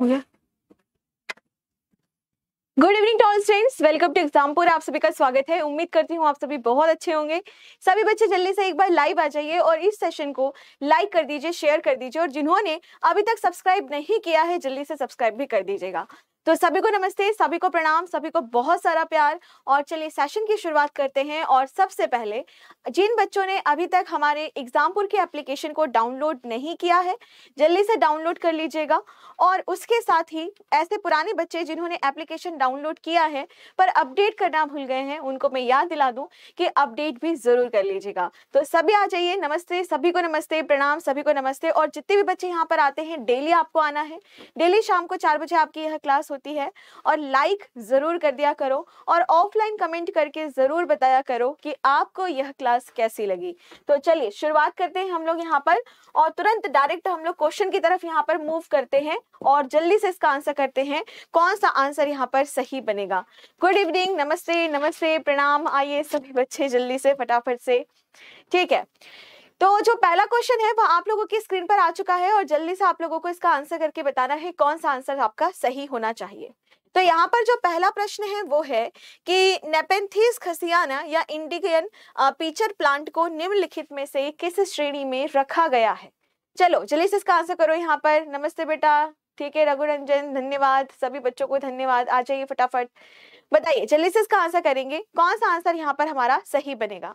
हो गया good evening all students welcome to Exampur आप सभी का स्वागत है उम्मीद करती हूँ आप सभी बहुत अच्छे होंगे सभी बच्चे जल्दी से एक बार लाइव आ जाइए और इस सेशन को लाइक कर दीजिए शेयर कर दीजिए और जिन्होंने अभी तक सब्सक्राइब नहीं किया है जल्दी से सब्सक्राइब भी कर दीजिएगा तो सभी को नमस्ते सभी को प्रणाम सभी को बहुत सारा प्यार और चलिए सेशन की शुरुआत करते हैं और सबसे पहले जिन बच्चों ने अभी तक हमारे एग्जामपुर के एप्लीकेशन को डाउनलोड नहीं किया है जल्दी से डाउनलोड कर लीजिएगा और उसके साथ ही ऐसे पुराने बच्चे जिन्होंने एप्लीकेशन डाउनलोड किया है पर अपडेट करना भूल गए हैं उनको मैं याद दिला दूँ कि अपडेट भी ज़रूर कर लीजिएगा तो सभी आ जाइए नमस्ते सभी को नमस्ते प्रणाम सभी को नमस्ते और जितने भी बच्चे यहाँ पर आते हैं डेली आपको आना है डेली शाम को चार बजे आपकी यह क्लास होती है और लाइक ज़रूर कर दिया करो और ऑफलाइन कमेंट करके ज़रूर बताया करो कि आपको यह क्लास कैसी लगी तो चलिए शुरुआत करते हैं हम लोग यहाँ पर और तुरंत डायरेक्ट हम लोग क्वेश्चन की तरफ यहाँ पर मूव करते हैं और जल्दी से इसका आंसर करते हैं कौन सा आंसर यहाँ पर सही बनेगा गुड इवनिंग नमस्ते नमस्ते प्रणाम आइए सभी बच्चे जल्दी से फटाफट से ठीक है तो जो पहला क्वेश्चन है वो आप लोगों की स्क्रीन पर आ चुका है और जल्दी से आप लोगों को इसका आंसर करके बताना है कौन सा आंसर आपका सही होना चाहिए तो यहाँ पर जो पहला प्रश्न है वो है कि नेपेंथीस खसियाना या इंडिगन पीचर प्लांट को निम्नलिखित में से किस श्रेणी में रखा गया है चलो जल्दी से इसका आंसर करो यहाँ पर नमस्ते बेटा ठीक है रघुरंजन धन्यवाद सभी बच्चों को धन्यवाद आ जाइए फटाफट बताइए चलिए से इसका आंसर करेंगे कौन सा आंसर यहाँ पर हमारा सही बनेगा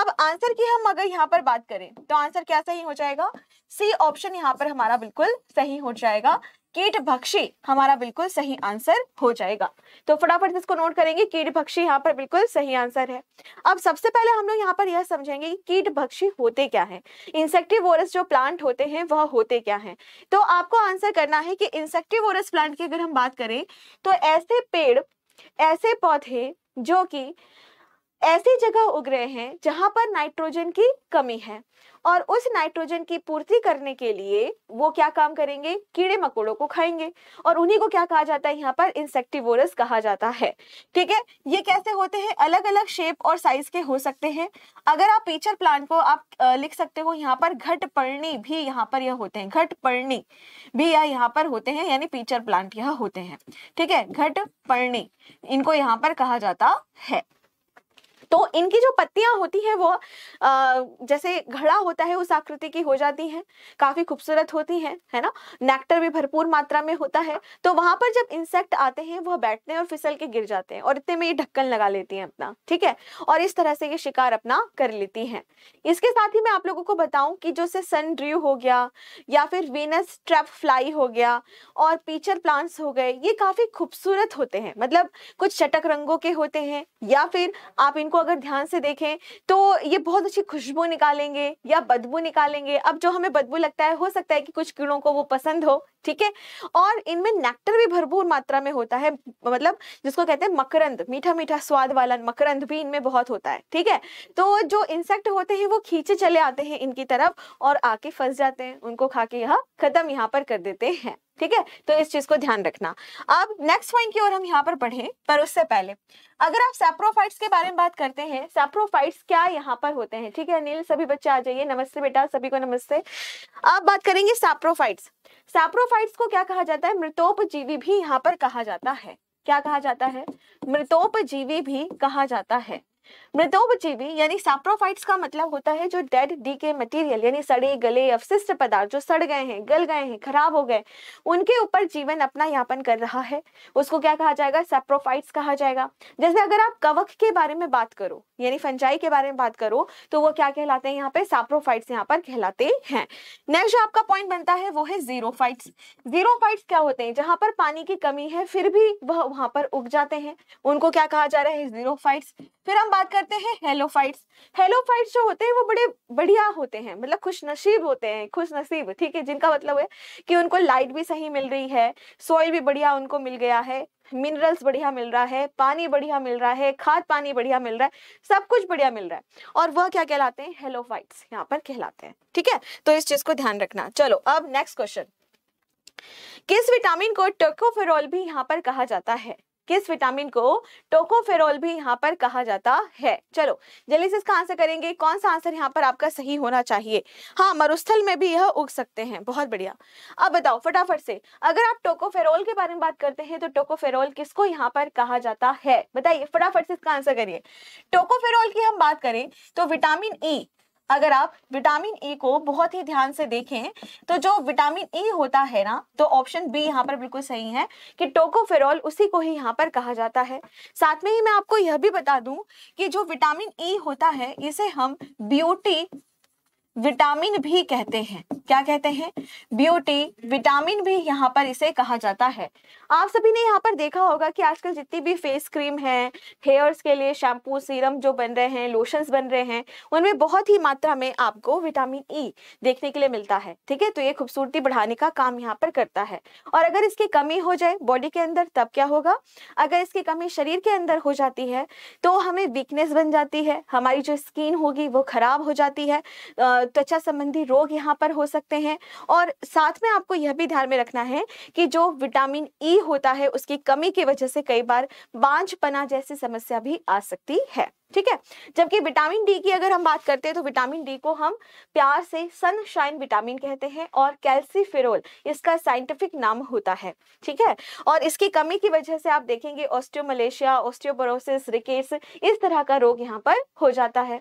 अब आंसर की हम अगर यहाँ पर बात करें तो आंसर क्या सही हो जाएगा सी ऑप्शन यहाँ पर हमारा बिल्कुल सही हो जाएगा कीट भक्षी हमारा बिल्कुल सही आंसर हो जाएगा तो फटाफट इसको नोट करेंगे कीट भक्षी यहाँ पर बिल्कुल सही आंसर है अब सबसे पहले हम लोग यहाँ पर यह समझेंगे कि कीट भक्षी होते क्या है इंसेक्टिवोरस जो प्लांट होते हैं वह होते क्या है तो आपको आंसर करना है कि इंसेक्टिवोरस प्लांट की अगर हम बात करें तो ऐसे पेड़ ऐसे पौधे जो कि ऐसी जगह उग रहे हैं जहां पर नाइट्रोजन की कमी है और उस नाइट्रोजन की पूर्ति करने के लिए वो क्या काम करेंगे कीड़े मकोड़ों को खाएंगे और उन्हीं को क्या कहा जाता है यहाँ पर इंसेक्टिवोरस कहा जाता है ठीक है ये कैसे होते हैं अलग अलग शेप और साइज के हो सकते हैं अगर आप पीचर प्लांट को आप लिख सकते हो यहाँ पर घट पर्णी भी यहाँ पर यह होते हैं घट पर्णी भी यह यहाँ पर होते हैं यानी पीचर प्लांट यह होते हैं ठीक है घट पर्णी इनको यहाँ पर कहा जाता है तो इनकी जो पत्तियां होती हैं वो आ, जैसे घड़ा होता है उस आकृति की हो जाती हैं काफी खूबसूरत होती हैं है ना नेक्टर भी भरपूर मात्रा में होता है तो वहां पर जब इंसेक्ट आते हैं वह बैठते हैं और फिसल के गिर जाते हैं और इतने में ये ढक्कन लगा लेती हैं अपना ठीक है और इस तरह से ये शिकार अपना कर लेती हैं इसके साथ ही मैं आप लोगों को बताऊं कि जो से सन ड्र्यू हो गया या फिर वीनस ट्रैप फ्लाई हो गया और पीचर प्लांट्स हो गए ये काफी खूबसूरत होते हैं मतलब कुछ चटक रंगों के होते हैं या फिर आप इनको को अगर ध्यान से देखें तो ये बहुत अच्छी खुशबू निकालेंगे या बदबू निकालेंगे अब जो हमें बदबू लगता है हो सकता है कि कुछ कीड़ों को वो पसंद हो ठीक है और इनमें नेक्टर भी भरपूर मात्रा में होता है मतलब जिसको कहते हैं मकरंद मीठा मीठा स्वाद वाला मकरंद भी इनमें बहुत होता है ठीक है तो जो इंसेक्ट होते हैं वो खींचे चले आते हैं इनकी तरफ और आके फंस जाते हैं उनको खा के यह खत्म यहाँ पर कर देते हैं ठीक है तो इस चीज को ध्यान रखना अब नेक्स्ट पॉइंट की ओर हम यहाँ पर बढ़े पर उससे पहले अगर आप सेप्रोफाइट्स के बारे में बात करते हैं सेप्रोफाइट्स क्या यहाँ पर होते हैं ठीक है अनिल सभी बच्चे आ जाइए नमस्ते बेटा सभी को नमस्ते आप बात करेंगे सेप्रोफाइट्स सैप्रोफाइट टेरोसाइट्स को क्या कहा जाता है मृतोपजीवी भी यहाँ पर कहा जाता है क्या कहा जाता है मृतोपजीवी भी कहा जाता है मृतोपजीवी यानी सैप्रोफाइट्स का मतलब होता है जो डेड डी के मटीरियल यानी सड़े गले अवशिष्ट पदार्थ जो सड़ गए हैं गल गए हैं खराब हो गए उनके ऊपर जीवन अपना यापन कर रहा है उसको क्या कहा जाएगा सैप्रोफाइट्स कहा जाएगा जैसे अगर आप कवक के बारे में बात करो यानी फंजाई के बारे में बात करो तो वो क्या कहलाते हैं यहाँ पे साप्रोफाइट्स यहाँ पर कहलाते हैं नेक्स्ट जो आपका पॉइंट बनता है वो है जीरो फाइट्स क्या होते हैं जहां पर पानी की कमी है फिर भी वह वहां पर उग जाते हैं उनको क्या कहा जा रहा है फाइट्स फिर हम बात करते हैं हेलोफाइट्स हेलोफाइट्स जो होते हैं वो बड़े बढ़िया होते हैं मतलब खुश नसीब होते हैं खुश नसीब ठीक है जिनका मतलब है कि उनको लाइट भी सही मिल रही है सॉइल भी बढ़िया उनको मिल गया है मिनरल्स बढ़िया मिल रहा है पानी बढ़िया मिल रहा है खाद पानी बढ़िया मिल रहा है सब कुछ बढ़िया मिल रहा है और वह क्या कहलाते हैं हेलोफाइट्स यहाँ पर कहलाते हैं ठीक है तो इस चीज को ध्यान रखना चलो अब नेक्स्ट क्वेश्चन किस विटामिन को टोकोफेरॉल भी यहाँ पर कहा जाता है किस विटामिन को टोकोफेरोल भी यहाँ पर कहा जाता है चलो जल्दी से इसका आंसर करेंगे कौन सा आंसर यहाँ पर आपका सही होना चाहिए हाँ मरुस्थल में भी यह उग सकते हैं बहुत बढ़िया अब बताओ फटाफट से अगर आप टोकोफेरोल के बारे में बात करते हैं तो टोकोफेरोल किसको यहाँ पर कहा जाता है बताइए फटाफट से इसका आंसर करिए टोकोफेरोल की हम बात करें तो विटामिन ई e, अगर आप विटामिन ई e को बहुत ही ध्यान से देखें तो जो विटामिन ई e होता है ना तो ऑप्शन बी यहाँ पर बिल्कुल सही है कि टोकोफेरॉल उसी को ही यहाँ पर कहा जाता है साथ में ही मैं आपको यह भी बता दूं कि जो विटामिन ई e होता है इसे हम ब्यूटी विटामिन भी कहते हैं क्या कहते हैं ब्यूटी विटामिन भी यहाँ पर इसे कहा जाता है आप सभी ने यहाँ पर देखा होगा कि आजकल जितनी भी फेस क्रीम है हेयर्स के लिए शैम्पू सीरम जो बन रहे हैं लोशंस बन रहे हैं उनमें बहुत ही मात्रा में आपको विटामिन ई e देखने के लिए मिलता है ठीक है तो ये खूबसूरती बढ़ाने का काम यहाँ पर करता है और अगर इसकी कमी हो जाए बॉडी के अंदर तब क्या होगा अगर इसकी कमी शरीर के अंदर हो जाती है तो हमें वीकनेस बन जाती है हमारी जो स्किन होगी वो खराब हो जाती है त्वचा संबंधी रोग यहाँ पर हो सकते हैं और साथ में आपको यह भी ध्यान में रखना है कि जो विटामिन ई e होता है उसकी कमी की वजह से कई बार बांझपना जैसी समस्या भी आ सकती है ठीक है जबकि विटामिन डी की अगर हम बात करते हैं तो विटामिन डी को हम प्यार से सनशाइन विटामिन कहते हैं और कैल्सीफेरोल इसका साइंटिफिक नाम होता है ठीक है और इसकी कमी की वजह से आप देखेंगे ऑस्टियोमलेशिया ऑस्टियोपोरोसिस रिकेट्स इस तरह का रोग यहाँ पर हो जाता है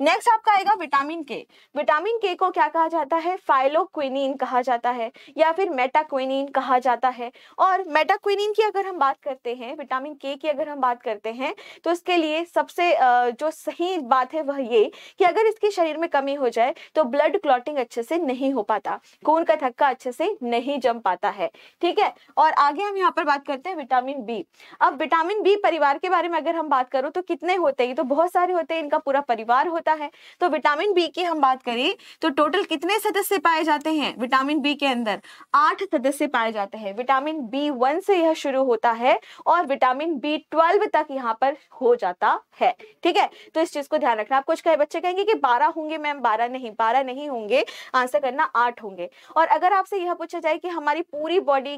नेक्स्ट आपका आएगा विटामिन के विटामिन के को क्या कहा जाता है फाइलोक्विनिन कहा जाता है या फिर मेटाक्विनिन कहा जाता है और मेटाक्विनिन की अगर हम बात करते हैं विटामिन के की अगर हम बात करते हैं तो इसके लिए सबसे जो सही बात है वह ये कि अगर इसके शरीर में कमी हो जाए तो ब्लड क्लॉटिंग अच्छे से नहीं हो पाता खून का थक्का अच्छे से नहीं जम पाता है ठीक है और आगे हम यहाँ पर बात करते हैं विटामिन बी अब विटामिन बी परिवार के बारे में अगर हम बात करो तो कितने होते हैं तो बहुत सारे होते हैं इनका पूरा परिवार होता है तो विटामिन बी की हम बात करें तो टोटल कितने सदस्य पाए जाते हैं विटामिन बी के अंदर आठ सदस्य पाए जाते हैं विटामिन बी वन से यह शुरू होता है और विटामिन बी ट्वेल्व तक यहाँ पर हो जाता है ठीक है तो इस चीज को ध्यान रखना आप कुछ कहे बच्चे कहेंगे कि बारह होंगे मैम बारह नहीं बारह नहीं होंगे आंसर करना आठ होंगे और अगर आपसे यह पूछा जाए कि हमारी पूरी बॉडी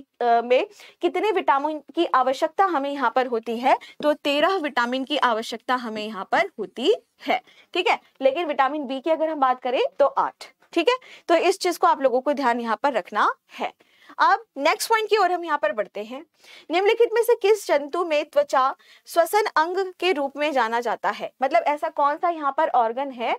में कितने विटामिन की आवश्यकता हमें यहाँ पर होती है तो तेरह विटामिन की आवश्यकता हमें यहाँ पर होती है ठीक है लेकिन विटामिन बी की अगर हम बात करें तो आठ ठीक है तो इस चीज को आप लोगों को ध्यान यहाँ पर रखना है अब नेक्स्ट पॉइंट की ओर हम यहाँ पर बढ़ते हैं निम्नलिखित में से किस जंतु में त्वचा श्वसन अंग के रूप में जाना जाता है मतलब ऐसा कौन सा यहाँ पर ऑर्गन है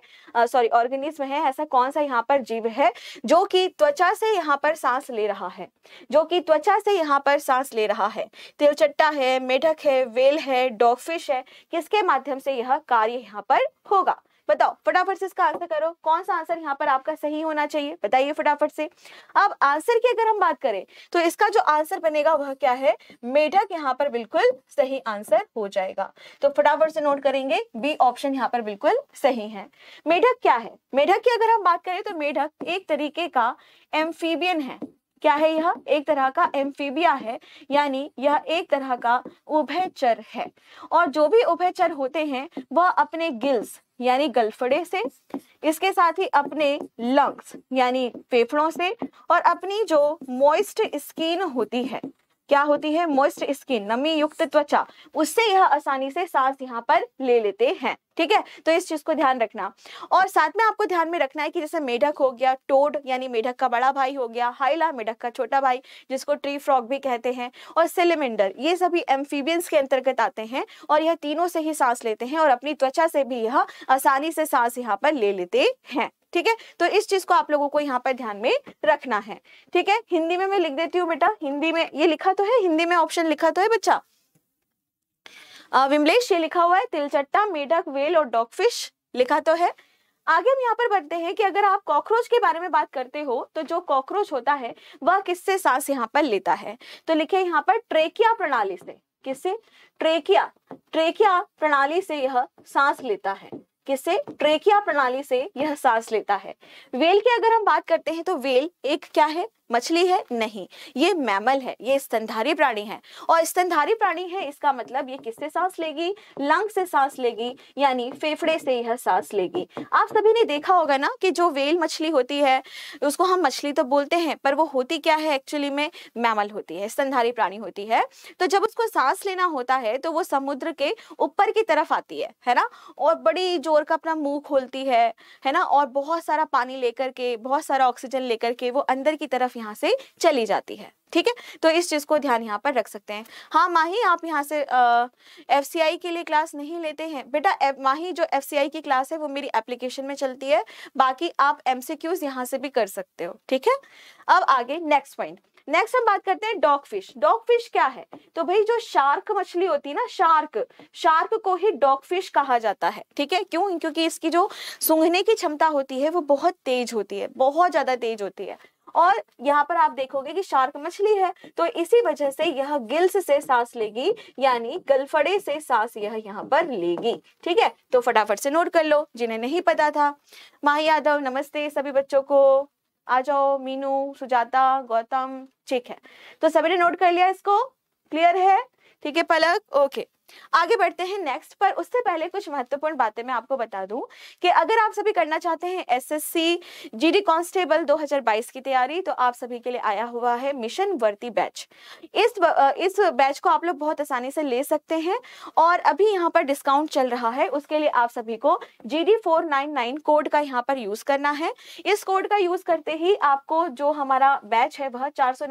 सॉरी ऑर्गेनिज्म है ऐसा कौन सा यहाँ पर जीव है जो कि त्वचा से यहाँ पर सांस ले रहा है जो कि त्वचा से यहाँ पर सांस ले रहा है तिलचट्टा है मेढक है वेल है डॉगफिश है किसके माध्यम से यह कार्य यहाँ पर होगा बताओ फटाफट से इसका आंसर करो कौन सा आंसर यहाँ पर आपका सही होना चाहिए बताइए फटाफट से अब आंसर की अगर हम बात करें तो इसका जो आंसर बनेगा वह क्या है मेढक यहाँ पर बिल्कुल सही आंसर हो जाएगा तो फटाफट से नोट करेंगे बी ऑप्शन यहाँ पर बिल्कुल सही है मेढक क्या है मेढक की अगर हम बात करें तो मेढक एक तरीके का एम्फीबियन है क्या है यह एक तरह का एम्फीबिया है यानी यह एक तरह का उभयचर है और जो भी उभयचर होते हैं वह अपने गिल्स यानी गलफड़े से इसके साथ ही अपने लंग्स यानी फेफड़ों से और अपनी जो मॉइस्ट स्किन होती है क्या होती है मोइस्ट स्किन नमी युक्त त्वचा उससे यह आसानी से सांस यहाँ पर ले लेते हैं ठीक है तो इस चीज को ध्यान रखना और साथ में आपको ध्यान में रखना है कि जैसे मेढक हो गया टोड यानी मेढक का बड़ा भाई हो गया हाइला मेढक का छोटा भाई जिसको ट्री फ्रॉग भी कहते हैं और सिलेमेंडर ये सभी एम्फीबियंस के अंतर्गत आते हैं और यह तीनों से ही सांस लेते हैं और अपनी त्वचा से भी यह आसानी से सांस यहाँ पर ले लेते हैं ठीक है तो इस चीज को आप लोगों को यहाँ पर ध्यान में रखना है ठीक है हिंदी में मैं लिख देती हूँ बेटा हिंदी में ये लिखा तो है हिंदी में ऑप्शन लिखा तो है बच्चा विमलेश ये लिखा हुआ है तिलचट्टा मेढक वेल और डॉगफिश लिखा तो है आगे हम यहाँ पर बढ़ते हैं कि अगर आप कॉकरोच के बारे में बात करते हो तो जो कॉकरोच होता है वह किससे सांस यहाँ पर लेता है तो लिखे यहाँ पर ट्रेकिया प्रणाली से किससे ट्रेकिया ट्रेकिया प्रणाली से यह सांस लेता है किससे ट्रेकिया प्रणाली से यह सांस लेता है वेल की अगर हम बात करते हैं तो वेल एक क्या है मछली है नहीं ये मैमल है ये स्तनधारी प्राणी है और स्तनधारी प्राणी है इसका मतलब ये किससे सांस लेगी लंग से सांस लेगी यानी फेफड़े से यह सांस लेगी आप सभी ने देखा होगा ना कि जो वेल मछली होती है उसको हम मछली तो बोलते हैं पर वो होती क्या है एक्चुअली में मैमल होती है स्तनधारी प्राणी होती है तो जब उसको सांस लेना होता है तो वो समुद्र के ऊपर की तरफ आती है है ना और बड़ी जोर का अपना मुंह खोलती है है ना और बहुत सारा पानी लेकर के बहुत सारा ऑक्सीजन लेकर के वो अंदर की तरफ यहाँ से चली जाती है ठीक है तो इस चीज़ को ध्यान यहाँ पर रख सकते हैं हाँ माही आप यहाँ से एफ के लिए क्लास नहीं लेते हैं बेटा माही जो एफ की क्लास है वो मेरी एप्लीकेशन में चलती है बाकी आप एम सी यहाँ से भी कर सकते हो ठीक है अब आगे नेक्स्ट पॉइंट नेक्स्ट हम बात करते हैं डॉग फिश डॉग फिश क्या है तो भाई जो शार्क मछली होती है ना शार्क शार्क को ही डॉग फिश कहा जाता है ठीक है क्यों क्योंकि इसकी जो सूंघने की क्षमता होती है वो बहुत तेज होती है बहुत ज्यादा तेज होती है और यहाँ पर आप देखोगे कि शार्क मछली है तो इसी वजह से यह गिल्स से सांस लेगी यानी गलफड़े से सांस यह यहाँ पर लेगी ठीक है तो फटाफट से नोट कर लो जिन्हें नहीं पता था माही यादव नमस्ते सभी बच्चों को आ जाओ मीनू सुजाता गौतम ठीक है तो सभी ने नोट कर लिया इसको क्लियर है ठीक है पलक ओके आगे बढ़ते हैं नेक्स्ट पर उससे पहले कुछ महत्वपूर्ण बातें मैं आपको बता दूं कि अगर आप सभी करना चाहते हैं एसएससी जीडी कांस्टेबल 2022 की तैयारी तो आप सभी के लिए आया हुआ है मिशन वर्ती बैच इस इस बैच को आप लोग बहुत आसानी से ले सकते हैं और अभी यहाँ पर डिस्काउंट चल रहा है उसके लिए आप सभी को जी डी कोड का यहाँ पर यूज करना है इस कोड का यूज करते ही आपको जो हमारा बैच है वह चार सौ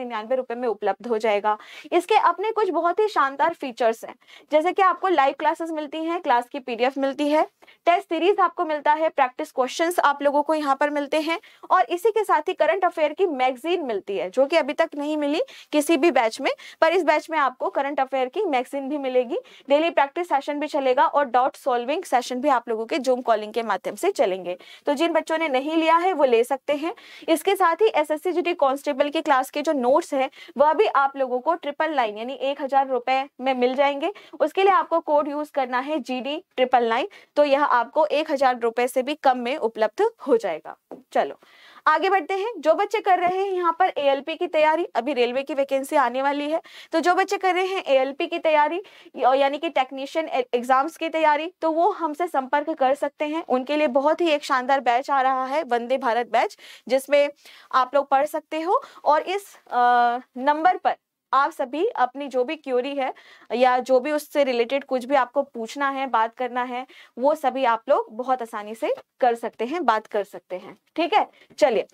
में उपलब्ध हो जाएगा इसके अपने कुछ बहुत ही शानदार फीचर्स हैं जैसे जैसे कि आपको लाइव क्लासेस मिलती हैं क्लास की पीडीएफ मिलती है टेस्ट सीरीज आपको मिलता है प्रैक्टिस क्वेश्चंस आप लोगों को यहाँ पर मिलते हैं और इसी के साथ ही करंट अफेयर की मैगजीन मिलती है जो कि अभी तक नहीं मिली किसी भी बैच में पर इस बैच में आपको करंट अफेयर की मैगजीन भी मिलेगी डेली प्रैक्टिस सेशन भी चलेगा और डाउट सॉल्विंग सेशन भी आप लोगों के जूम कॉलिंग के माध्यम से चलेंगे तो जिन बच्चों ने नहीं लिया है वो ले सकते हैं इसके साथ ही एस एस कांस्टेबल की क्लास के जो नोट्स है वह भी आप लोगों को ट्रिपल लाइन यानी एक में मिल जाएंगे उसके इसके लिए आपको कोड यूज करना है जी डी ट्रिपल नाइन तो यह आपको एक हजार रुपए से भी कम में उपलब्ध हो जाएगा चलो आगे बढ़ते हैं जो बच्चे कर रहे हैं यहाँ पर एएलपी की तैयारी अभी रेलवे की वैकेंसी आने वाली है तो जो बच्चे कर रहे हैं एएलपी की तैयारी यानी कि टेक्नीशियन एग्जाम्स की तैयारी तो वो हमसे संपर्क कर सकते हैं उनके लिए बहुत ही एक शानदार बैच आ रहा है वंदे भारत बैच जिसमें आप लोग पढ़ सकते हो और इस नंबर पर आप सभी अपनी जो भी क्यूरी है या जो भी उससे रिलेटेड कुछ भी आपको पूछना है बात करना है वो सभी आप लोग बहुत आसानी से कर सकते हैं बात कर सकते हैं ठीक है चलिए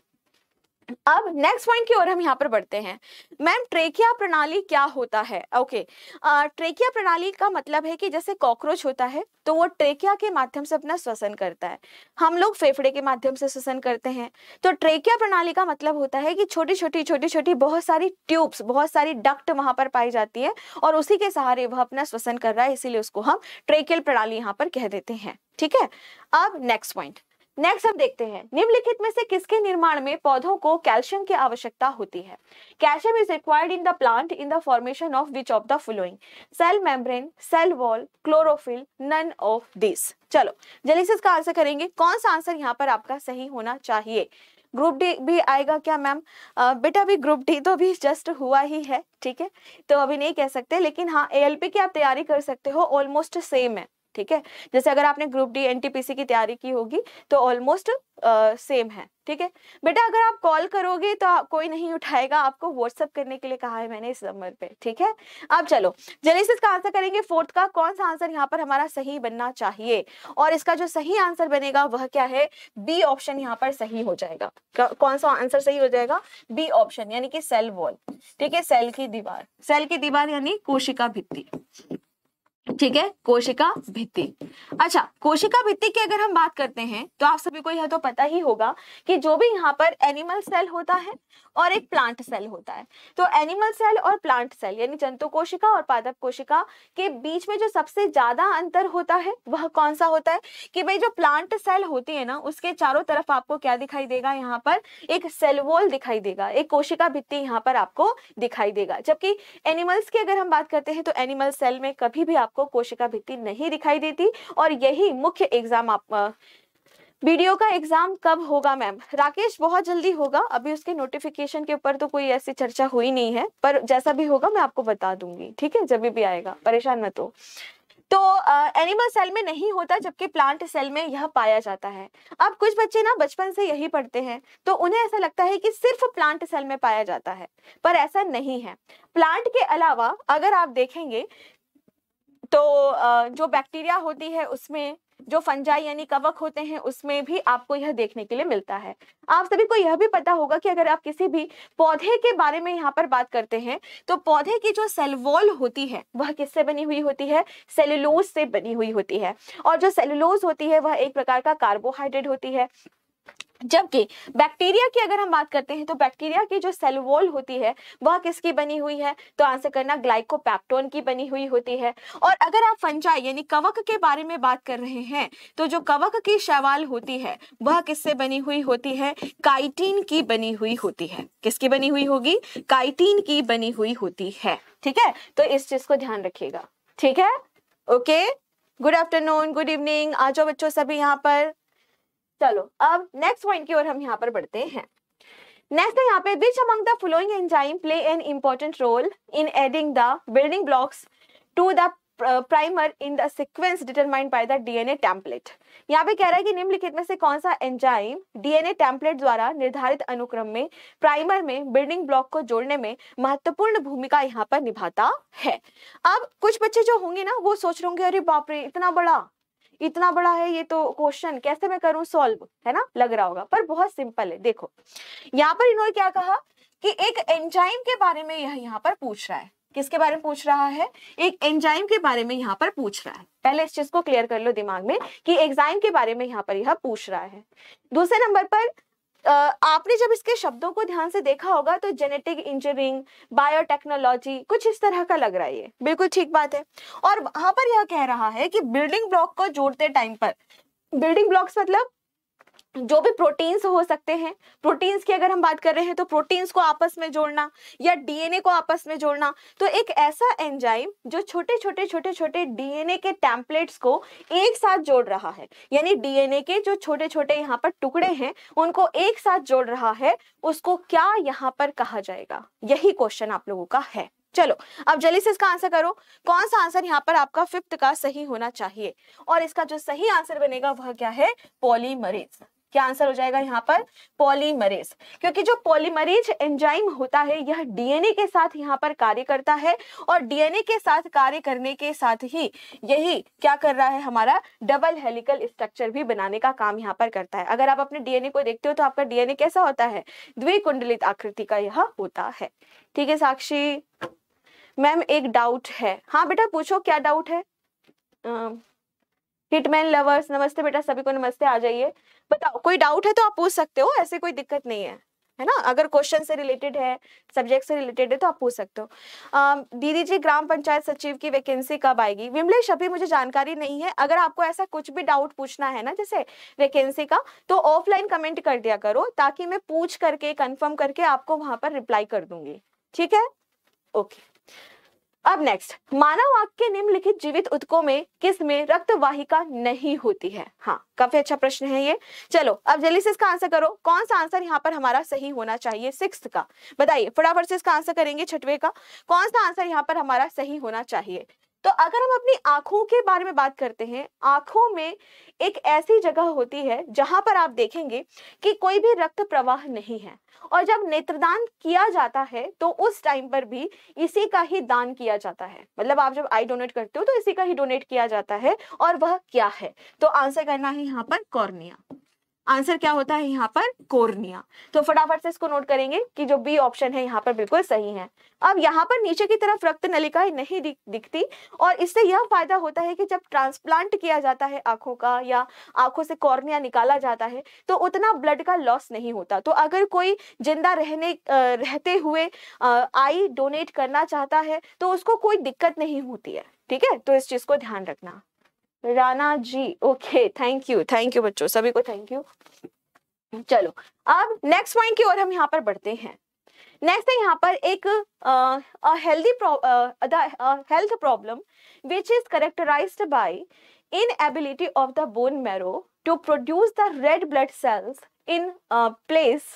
अब नेक्स्ट पॉइंट की ओर हम यहाँ पर बढ़ते हैं मैम ट्रेकिया प्रणाली क्या होता है ओके ट्रेकिया प्रणाली का मतलब है कि जैसे कॉकरोच होता है तो वो ट्रेकिया के माध्यम से अपना श्वसन करता है हम लोग फेफड़े के माध्यम से श्वसन करते हैं तो ट्रेकिया प्रणाली का मतलब होता है कि छोटी छोटी छोटी छोटी बहुत सारी ट्यूब्स बहुत सारी डक्ट वहां पर पाई जाती है और उसी के सहारे वह अपना श्वसन कर रहा है इसीलिए उसको हम ट्रेकियल प्रणाली यहाँ पर कह देते हैं ठीक है अब नेक्स्ट पॉइंट नेक्स्ट अब देखते हैं निम्नलिखित में से किसके निर्माण में पौधों को कैल्शियम की आवश्यकता होती है calcium is required in the plant in the formation of which of the following cell membrane cell wall chlorophyll none of this चलो जल्दी से इसका आंसर करेंगे कौन सा आंसर यहाँ पर आपका सही होना चाहिए ग्रुप डी भी आएगा क्या मैम बेटा भी ग्रुप डी तो अभी जस्ट हुआ ही है ठीक है तो अभी नहीं कह सकते लेकिन हाँ ए की आप तैयारी कर सकते हो ऑलमोस्ट सेम है ठीक है जैसे अगर आपने ग्रुप डी एनटीपीसी की तैयारी की होगी तो ऑलमोस्ट सेम है ठीक है बेटा अगर आप कॉल करोगे तो कोई नहीं उठाएगा आपको व्हाट्सअप करने के लिए कहा है मैंने इस नंबर पे ठीक है अब चलो जल्दी से इसका आंसर करेंगे फोर्थ का कौन सा आंसर यहाँ पर हमारा सही बनना चाहिए और इसका जो सही आंसर बनेगा वह क्या है बी ऑप्शन यहाँ पर सही हो जाएगा कौन सा आंसर सही हो जाएगा बी ऑप्शन यानी कि सेल वॉल ठीक है सेल की दीवार सेल की दीवार यानी कोशिका भित्ती ठीक है कोशिका भित्ति अच्छा कोशिका भित्ति की अगर हम बात करते हैं तो आप सभी को यह तो पता ही होगा कि जो भी यहाँ पर एनिमल सेल होता है और एक प्लांट सेल होता है तो एनिमल सेल और प्लांट सेल यानी जंतु कोशिका और पादप कोशिका के बीच में जो सबसे ज्यादा अंतर होता है वह कौन सा होता है कि भाई जो प्लांट सेल होती है ना उसके चारों तरफ आपको क्या दिखाई देगा यहाँ पर एक सेलवोल दिखाई देगा एक कोशिका भित्ति यहाँ पर आपको दिखाई देगा जबकि एनिमल्स की अगर हम बात करते हैं तो एनिमल सेल में कभी भी आप आपको कोशिका भित्ति नहीं दिखाई देती और यही मुख्य एग्जाम आप वीडियो का एग्जाम कब होगा मैम राकेश बहुत जल्दी होगा अभी उसके नोटिफिकेशन के ऊपर तो कोई ऐसी चर्चा हुई नहीं है पर जैसा भी होगा मैं आपको बता दूंगी ठीक है जब भी आएगा परेशान मत हो तो एनिमल सेल में नहीं होता जबकि प्लांट सेल में यह पाया जाता है अब कुछ बच्चे ना बचपन से यही पढ़ते हैं तो उन्हें ऐसा लगता है कि सिर्फ प्लांट सेल में पाया जाता है पर ऐसा नहीं है प्लांट के अलावा अगर आप देखेंगे तो जो बैक्टीरिया होती है उसमें जो फंजाई यानी कवक होते हैं उसमें भी आपको यह देखने के लिए मिलता है आप सभी को यह भी पता होगा कि अगर आप किसी भी पौधे के बारे में यहाँ पर बात करते हैं तो पौधे की जो सेलवॉल होती है वह किससे बनी हुई होती है सेलुलोज से बनी हुई होती है और जो सेलुलोज होती है वह एक प्रकार का कार्बोहाइड्रेट होती है जबकि बैक्टीरिया की अगर हम बात करते हैं तो बैक्टीरिया की जो सेल वॉल होती है वह किसकी बनी हुई है तो आंसर करना ग्लाइकोपैप्टोन की बनी हुई होती है और अगर आप फंजाई यानी कवक के बारे में बात कर रहे हैं तो जो कवक की शैवाल होती है वह किससे बनी हुई होती है काइटीन की बनी हुई होती है किसकी बनी हुई होगी काइटीन की बनी हुई होती है ठीक है तो इस चीज को ध्यान रखिएगा ठीक है okay good afternoon good evening आ जाओ बच्चों सभी यहाँ पर चलो अब नेक्स्ट पॉइंट की ओर हम यहाँ पर बढ़ते हैं नेक्स्ट है यहाँ पे which among the following enzyme play an important role in adding the building blocks to the primer in the sequence determined by the DNA template यहाँ पे कह रहा है कि निम्नलिखित में से कौन सा एंजाइम डीएनए टेम्पलेट द्वारा निर्धारित अनुक्रम में प्राइमर में बिल्डिंग ब्लॉक को जोड़ने में महत्वपूर्ण भूमिका यहाँ पर निभाता है अब कुछ बच्चे जो होंगे ना वो सोच रहे होंगे अरे बापरे इतना बड़ा इतना बड़ा है ये तो क्वेश्चन कैसे मैं करूं सॉल्व है ना लग रहा होगा पर बहुत सिंपल है देखो यहाँ पर इन्होंने क्या कहा कि एक एंजाइम के बारे में यह यहाँ पर पूछ रहा है किसके बारे में पूछ रहा है एक एंजाइम के बारे में यहाँ पर पूछ रहा है पहले इस चीज को क्लियर कर लो दिमाग में कि एग्जाइम के बारे में यहाँ पर यह पूछ रहा है दूसरे नंबर पर आपने जब इसके शब्दों को ध्यान से देखा होगा तो जेनेटिक इंजीनियरिंग बायोटेक्नोलॉजी कुछ इस तरह का लग रहा है ये बिल्कुल ठीक बात है और वहां पर यह कह रहा है कि बिल्डिंग ब्लॉक को जोड़ते टाइम पर बिल्डिंग ब्लॉक्स मतलब जो भी प्रोटीन्स हो सकते हैं प्रोटीन्स की अगर हम बात कर रहे हैं तो प्रोटीन्स को आपस में जोड़ना या डीएनए को आपस में जोड़ना तो एक ऐसा एंजाइम जो छोटे छोटे छोटे छोटे डीएनए के टैम्पलेट्स को एक साथ जोड़ रहा है यानी डीएनए के जो छोटे छोटे यहाँ पर टुकड़े हैं उनको एक साथ जोड़ रहा है उसको क्या यहाँ पर कहा जाएगा यही क्वेश्चन आप लोगों का है चलो अब जल्दी से इसका आंसर करो कौन सा आंसर यहाँ पर आपका फिफ्थ का सही होना चाहिए और इसका जो सही आंसर बनेगा वह क्या है पॉलीमरेज क्या आंसर हो जाएगा यहाँ पर पॉलीमरेज क्योंकि जो पॉलीमरेज एंजाइम होता है यह डीएनए के साथ यहाँ पर कार्य करता है और डीएनए के साथ कार्य करने के साथ ही यही क्या कर रहा है हमारा डबल हेलिकल स्ट्रक्चर भी बनाने का काम यहाँ पर करता है अगर आप अपने डीएनए को देखते हो तो आपका डीएनए कैसा होता है द्विकुंडलित आकृति का यह होता है ठीक है साक्षी मैम एक डाउट है हाँ बेटा पूछो क्या डाउट है आ, हिटमैन लवर्स नमस्ते बेटा सभी को नमस्ते आ जाइए बताओ कोई डाउट है तो आप पूछ सकते हो ऐसे कोई दिक्कत नहीं है है ना अगर क्वेश्चन से रिलेटेड है सब्जेक्ट से रिलेटेड है तो आप पूछ सकते हो दीदी जी ग्राम पंचायत सचिव की वैकेंसी कब आएगी विमलेश अभी मुझे जानकारी नहीं है अगर आपको ऐसा कुछ भी डाउट पूछना है ना जैसे वैकेंसी का तो ऑफलाइन कमेंट कर दिया करो ताकि मैं पूछ करके कंफर्म करके आपको वहां पर रिप्लाई कर दूंगी ठीक है ओके अब नेक्स्ट मानव आग के निम्नलिखित जीवित उत्को में किस में रक्त वाहिका नहीं होती है हाँ काफी अच्छा प्रश्न है ये चलो अब जल्दी से इसका आंसर करो कौन सा आंसर यहाँ पर हमारा सही होना चाहिए सिक्स का बताइए फटाफट से इसका आंसर करेंगे छठवे का कौन सा आंसर यहाँ पर हमारा सही होना चाहिए तो अगर हम अपनी आंखों के बारे में बात करते हैं आंखों में एक ऐसी जगह होती है जहां पर आप देखेंगे कि कोई भी रक्त प्रवाह नहीं है और जब नेत्रदान किया जाता है तो उस टाइम पर भी इसी का ही दान किया जाता है मतलब आप जब आई डोनेट करते हो तो इसी का ही डोनेट किया जाता है और वह क्या है तो आंसर करना है यहाँ पर कॉर्निया आंसर क्या होता है यहाँ पर कोर्निया तो फटाफट से इसको नोट करेंगे कि जो बी ऑप्शन है यहाँ पर बिल्कुल सही है अब यहाँ पर नीचे की तरफ रक्त नलिका नहीं दिखती और इससे यह फायदा होता है कि जब ट्रांसप्लांट किया जाता है आंखों का या आंखों से कॉर्निया निकाला जाता है तो उतना ब्लड का लॉस नहीं होता तो अगर कोई जिंदा रहने रहते हुए आई डोनेट करना चाहता है तो उसको कोई दिक्कत नहीं होती है ठीक है तो इस चीज को ध्यान रखना Rana ji okay thank you thank you बच्चों सभी को थैंक यू चलो अब नेक्स्ट पॉइंट की ओर हम यहाँ पर बढ़ते हैं नेक्स्ट है यहाँ पर एक healthy health problem which is characterized by inability of the bone marrow to produce the red blood cells in a place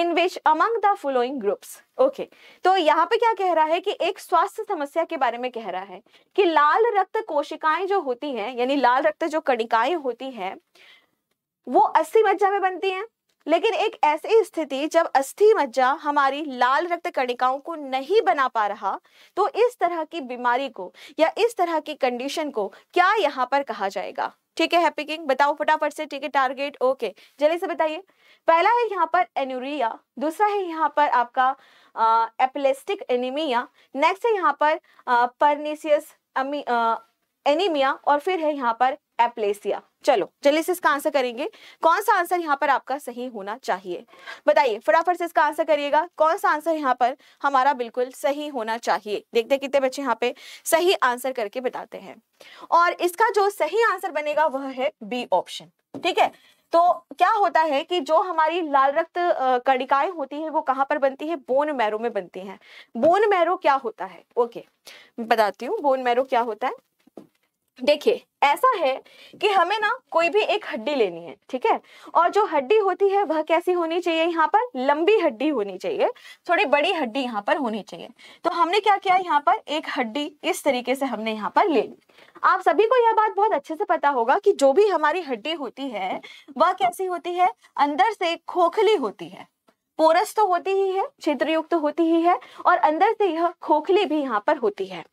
in which among the following groups okay. तो यहाँ पे क्या कह रहा है कि एक स्वास्थ्य समस्या के बारे में कह रहा है कि लाल रक्त कोशिकाएं जो होती हैं यानी लाल रक्त जो कणिकाएं होती हैं वो अस्थि मज्जा में बनती हैं लेकिन एक ऐसी स्थिति जब अस्थि मज्जा हमारी लाल रक्त कणिकाओं को नहीं बना पा रहा तो इस तरह की बीमारी को या इस तरह की कंडीशन को क्या यहाँ पर कहा जाएगा ठीक है हैप्पी किंग बताओ फटाफट से ठीक है टारगेट ओके जल्दी से बताइए पहला है यहाँ पर एन्यूरिया दूसरा है यहाँ पर आपका एपलेस्टिक एनीमिया नेक्स्ट है यहाँ पर परनीसियस एनीमिया और फिर है यहाँ पर एप्लेसिया चलो से इसका आंसर करेंगे कौन सा आंसर यहाँ पर आपका सही होना चाहिए बताइए फटाफट से इसका आंसर करिएगा कौन सा आंसर यहाँ पर हमारा बिल्कुल सही होना चाहिए देखते कितने बच्चे यहाँ पे सही आंसर करके बताते हैं और इसका जो सही आंसर बनेगा वह है बी ऑप्शन ठीक है तो क्या होता है कि जो हमारी लाल रक्त कणिकाएं होती है वो कहाँ पर बनती है बोन मैरो में बनती हैं बोन मैरो क्या होता है ओके बताती हूँ बोन मैरो क्या होता है देखिए ऐसा है कि हमें ना कोई भी एक हड्डी लेनी है ठीक है और जो हड्डी होती है वह कैसी होनी चाहिए यहाँ पर लंबी हड्डी होनी चाहिए थोड़ी बड़ी हड्डी यहाँ पर होनी चाहिए तो हमने क्या किया यहाँ पर एक हड्डी इस तरीके से हमने यहाँ पर ले ली आप सभी को यह बात बहुत अच्छे से पता होगा कि जो भी हमारी हड्डी होती है वह कैसी होती है अंदर से खोखली होती है पोरस तो होती ही है क्षेत्रयुक्त तो होती ही है और अंदर से यह खोखली भी यहाँ पर होती है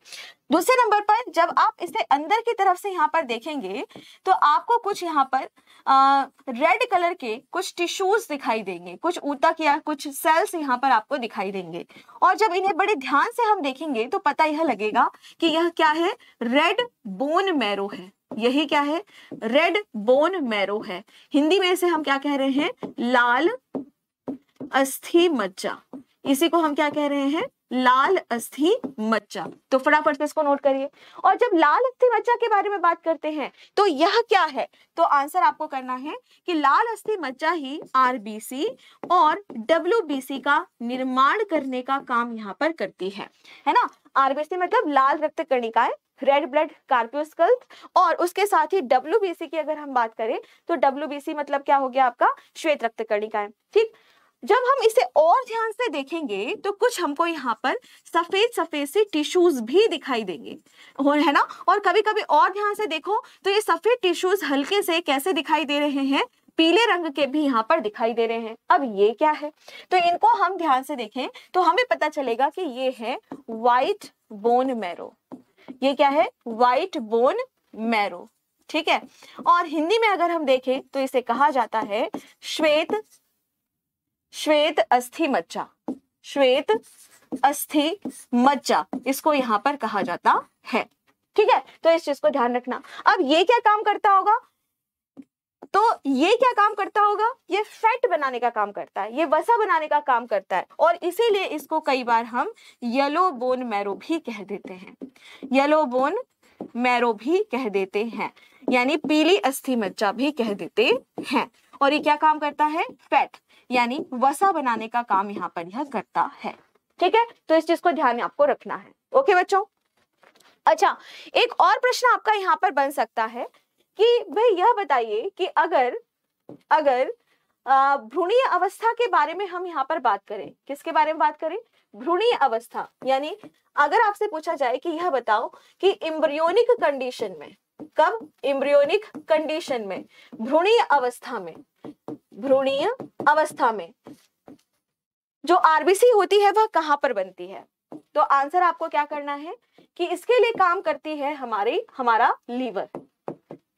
दूसरे नंबर पर जब आप इसे अंदर की तरफ से यहाँ पर देखेंगे तो आपको कुछ यहाँ पर आ, रेड कलर के कुछ टिश्यूज दिखाई देंगे कुछ ऊतक या कुछ सेल्स यहाँ पर आपको दिखाई देंगे और जब इन्हें बड़े ध्यान से हम देखेंगे तो पता यह लगेगा कि यह क्या है रेड बोन मैरो है यही क्या है रेड बोन मैरो है हिंदी में इसे हम क्या कह रहे हैं लाल अस्थि मज्जा इसी को हम क्या कह रहे हैं लाल अस्थि मज्जा तो फटाफट से इसको नोट करिए और जब लाल अस्थि मज्जा के बारे में बात करते हैं तो यह क्या है तो आंसर आपको करना है कि लाल अस्थि मज्जा ही आरबीसी और डब्ल्यूबीसी का निर्माण करने का काम यहाँ पर करती है है ना आरबीसी मतलब लाल रक्त कणिकाएं रेड ब्लड कार्पियोस्कल और उसके साथ ही डब्ल्यू की अगर हम बात करें तो डब्ल्यू मतलब क्या हो गया आपका श्वेत रक्त कणिकाएं ठीक जब हम इसे और ध्यान से देखेंगे तो कुछ हमको यहाँ पर सफेद सफेद से टिश्यूज भी दिखाई देंगे और है ना और कभी कभी और ध्यान से देखो तो ये सफेद टिश्यूज हल्के से कैसे दिखाई दे रहे हैं पीले रंग के भी यहाँ पर दिखाई दे रहे हैं अब ये क्या है तो इनको हम ध्यान से देखें तो हमें पता चलेगा कि ये है वाइट बोन मैरो ये क्या है वाइट बोन मैरो ठीक है और हिंदी में अगर हम देखें तो इसे कहा जाता है श्वेत श्वेत अस्थि मज्जा श्वेत अस्थि मज्जा इसको यहां पर कहा जाता है ठीक है तो इस चीज को ध्यान रखना अब ये क्या काम करता होगा तो ये क्या काम करता होगा ये फैट बनाने का काम करता है ये वसा बनाने का काम करता है और इसीलिए इसको कई बार हम येलो बोन मैरो भी कह देते हैं येलो बोन मैरो भी कह देते हैं यानी पीली अस्थि मज्जा भी कह देते हैं और ये क्या काम करता है फैट यानी वसा बनाने का काम यहाँ पर यह करता है ठीक है तो इस चीज को ध्यान में आपको रखना है ओके बच्चों अच्छा एक और प्रश्न आपका यहाँ पर बन सकता है कि भाई यह बताइए कि अगर अगर भ्रूणीय अवस्था के बारे में हम यहाँ पर बात करें किसके बारे में बात करें भ्रूणीय अवस्था यानी अगर आपसे पूछा जाए कि यह बताओ कि इम्ब्रियोनिक कंडीशन में कब इम्ब्रियोनिक कंडीशन में भ्रूणीय अवस्था में भ्रूणीय अवस्था में जो आरबीसी होती है वह कहां पर बनती है तो आंसर आपको क्या करना है कि इसके लिए काम करती है हमारी हमारा लीवर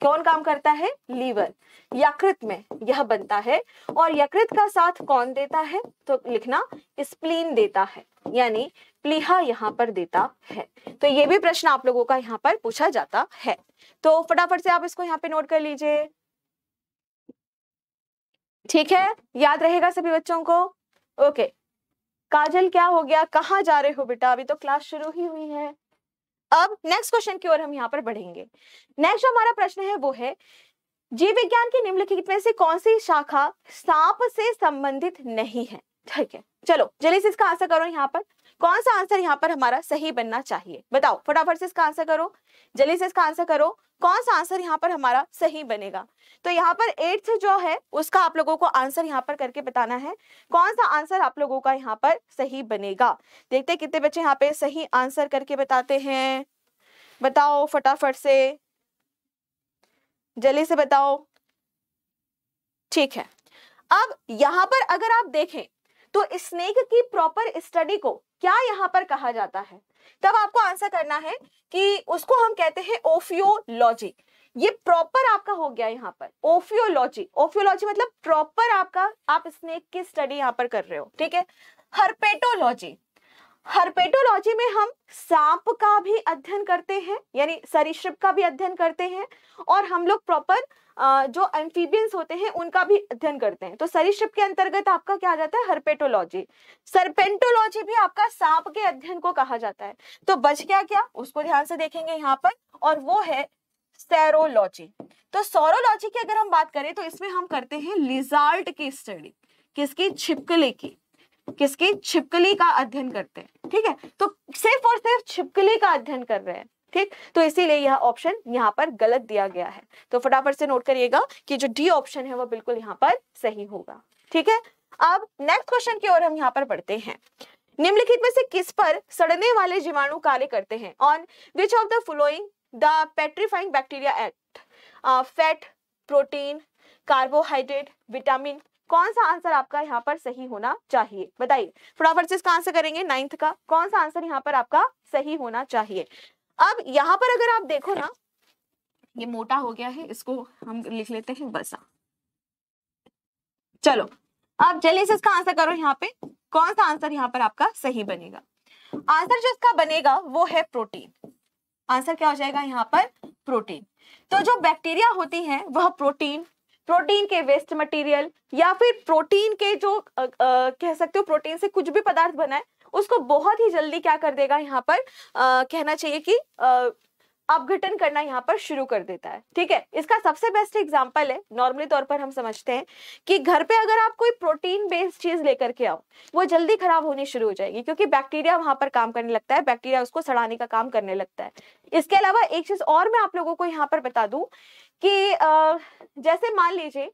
कौन काम करता है लीवर यकृत में यह बनता है और यकृत का साथ कौन देता है तो लिखना स्प्लीन देता है यानी प्लीहा यहाँ पर देता है तो ये भी प्रश्न आप लोगों का यहाँ पर पूछा जाता है तो फटाफट से आप इसको यहाँ पे नोट कर लीजिए ठीक है याद रहेगा सभी बच्चों को ओके काजल क्या हो गया कहा जा रहे हो बेटा अभी तो क्लास शुरू ही हुई है अब नेक्स्ट क्वेश्चन की ओर हम यहाँ पर बढ़ेंगे नेक्स्ट जो हमारा प्रश्न है वो है जीव विज्ञान की निम्नलिखित में से कौन सी शाखा सांप से संबंधित नहीं है ठीक है चलो जल्दी से इसका आंसर करो यहाँ पर कौन सा आंसर यहाँ पर हमारा सही बनना चाहिए बताओ फटाफट से इसका आंसर करो जल्दी से इसका आंसर करो कौन सा आंसर यहाँ पर हमारा सही बनेगा तो यहाँ पर एट्थ जो है उसका आप लोगों को आंसर यहाँ पर करके बताना है कौन सा आंसर आप लोगों का यहाँ पर सही बनेगा देखते कितने बच्चे यहाँ पे सही आंसर करके बताते हैं बताओ फटाफट से जल्दी से बताओ ठीक है अब यहाँ पर अगर आप देखें तो स्नेक की प्रॉपर स्टडी को क्या यहाँ पर कहा जाता है तब आपको आंसर करना है कि उसको हम कहते हैं ओफियोलॉजी ये प्रॉपर आपका हो गया यहाँ पर ओफियोलॉजी ओफियोलॉजी मतलब प्रॉपर आपका आप स्नेक की स्टडी यहाँ पर कर रहे हो ठीक है हर्पेटोलॉजी हर्पेटोलॉजी में हम सांप का भी अध्ययन करते हैं यानी सरीसृप का भी अध्ययन करते हैं और हम लोग प्रॉपर जो एम्फीबियंस होते हैं उनका भी अध्ययन करते हैं तो सरीसृप के अंतर्गत आपका क्या आ जाता है हर्पेटोलॉजी सरपेंटोलॉजी भी आपका सांप के अध्ययन को कहा जाता है तो बच गया क्या उसको ध्यान से देखेंगे यहाँ पर और वो है सेरोलॉजी तो सोरोलॉजी की अगर हम बात करें तो इसमें हम करते हैं लिजाल्ट की स्टडी किसकी छिपकली की किसकी छिपकली का अध्ययन करते हैं ठीक है तो सिर्फ और सिर्फ छिपकली का अध्ययन कर रहे हैं ठीक तो इसीलिए यह ऑप्शन यहाँ पर गलत दिया गया है तो फटाफट से नोट करिएगा कि जो डी ऑप्शन है वह बिल्कुल यहाँ पर सही होगा ठीक है अब नेक्स्ट क्वेश्चन की ओर हम यहाँ पर पढ़ते हैं निम्नलिखित में से किस पर सड़ने वाले जीवाणु कार्य करते हैं on which of the following the putrefying bacteria act fat protein carbohydrate vitamin कौन सा आंसर आपका यहाँ पर सही होना चाहिए बताइए फटाफट से इसका आंसर करेंगे नाइन्थ का कौन सा आंसर यहाँ पर आपका सही होना चाहिए अब यहाँ पर अगर आप देखो ना ये मोटा हो गया है इसको हम लिख लेते हैं बसा चलो अब जल्दी से इसका आंसर करो यहाँ पे कौन सा आंसर यहाँ पर आपका सही बनेगा आंसर जो इसका बनेगा वो है प्रोटीन आंसर क्या हो जाएगा यहाँ पर प्रोटीन तो जो बैक्टीरिया होती है वह प्रोटीन प्रोटीन के वेस्ट मटेरियल या फिर प्रोटीन के जो आ, आ, कह सकते हो प्रोटीन से कुछ भी पदार्थ बनाए उसको बहुत ही जल्दी क्या कर देगा यहाँ पर आ, कहना चाहिए कि अपघटन करना यहाँ पर शुरू कर देता है ठीक है इसका सबसे बेस्ट एग्जाम्पल है नॉर्मली तौर पर हम समझते हैं कि घर पे अगर आप कोई प्रोटीन बेस्ड चीज लेकर के आओ वो जल्दी खराब होनी शुरू हो जाएगी क्योंकि बैक्टीरिया वहां पर काम करने लगता है बैक्टीरिया उसको सड़ाने का काम करने लगता है इसके अलावा एक चीज और मैं आप लोगों को यहाँ पर बता दू कि जैसे मान लीजिए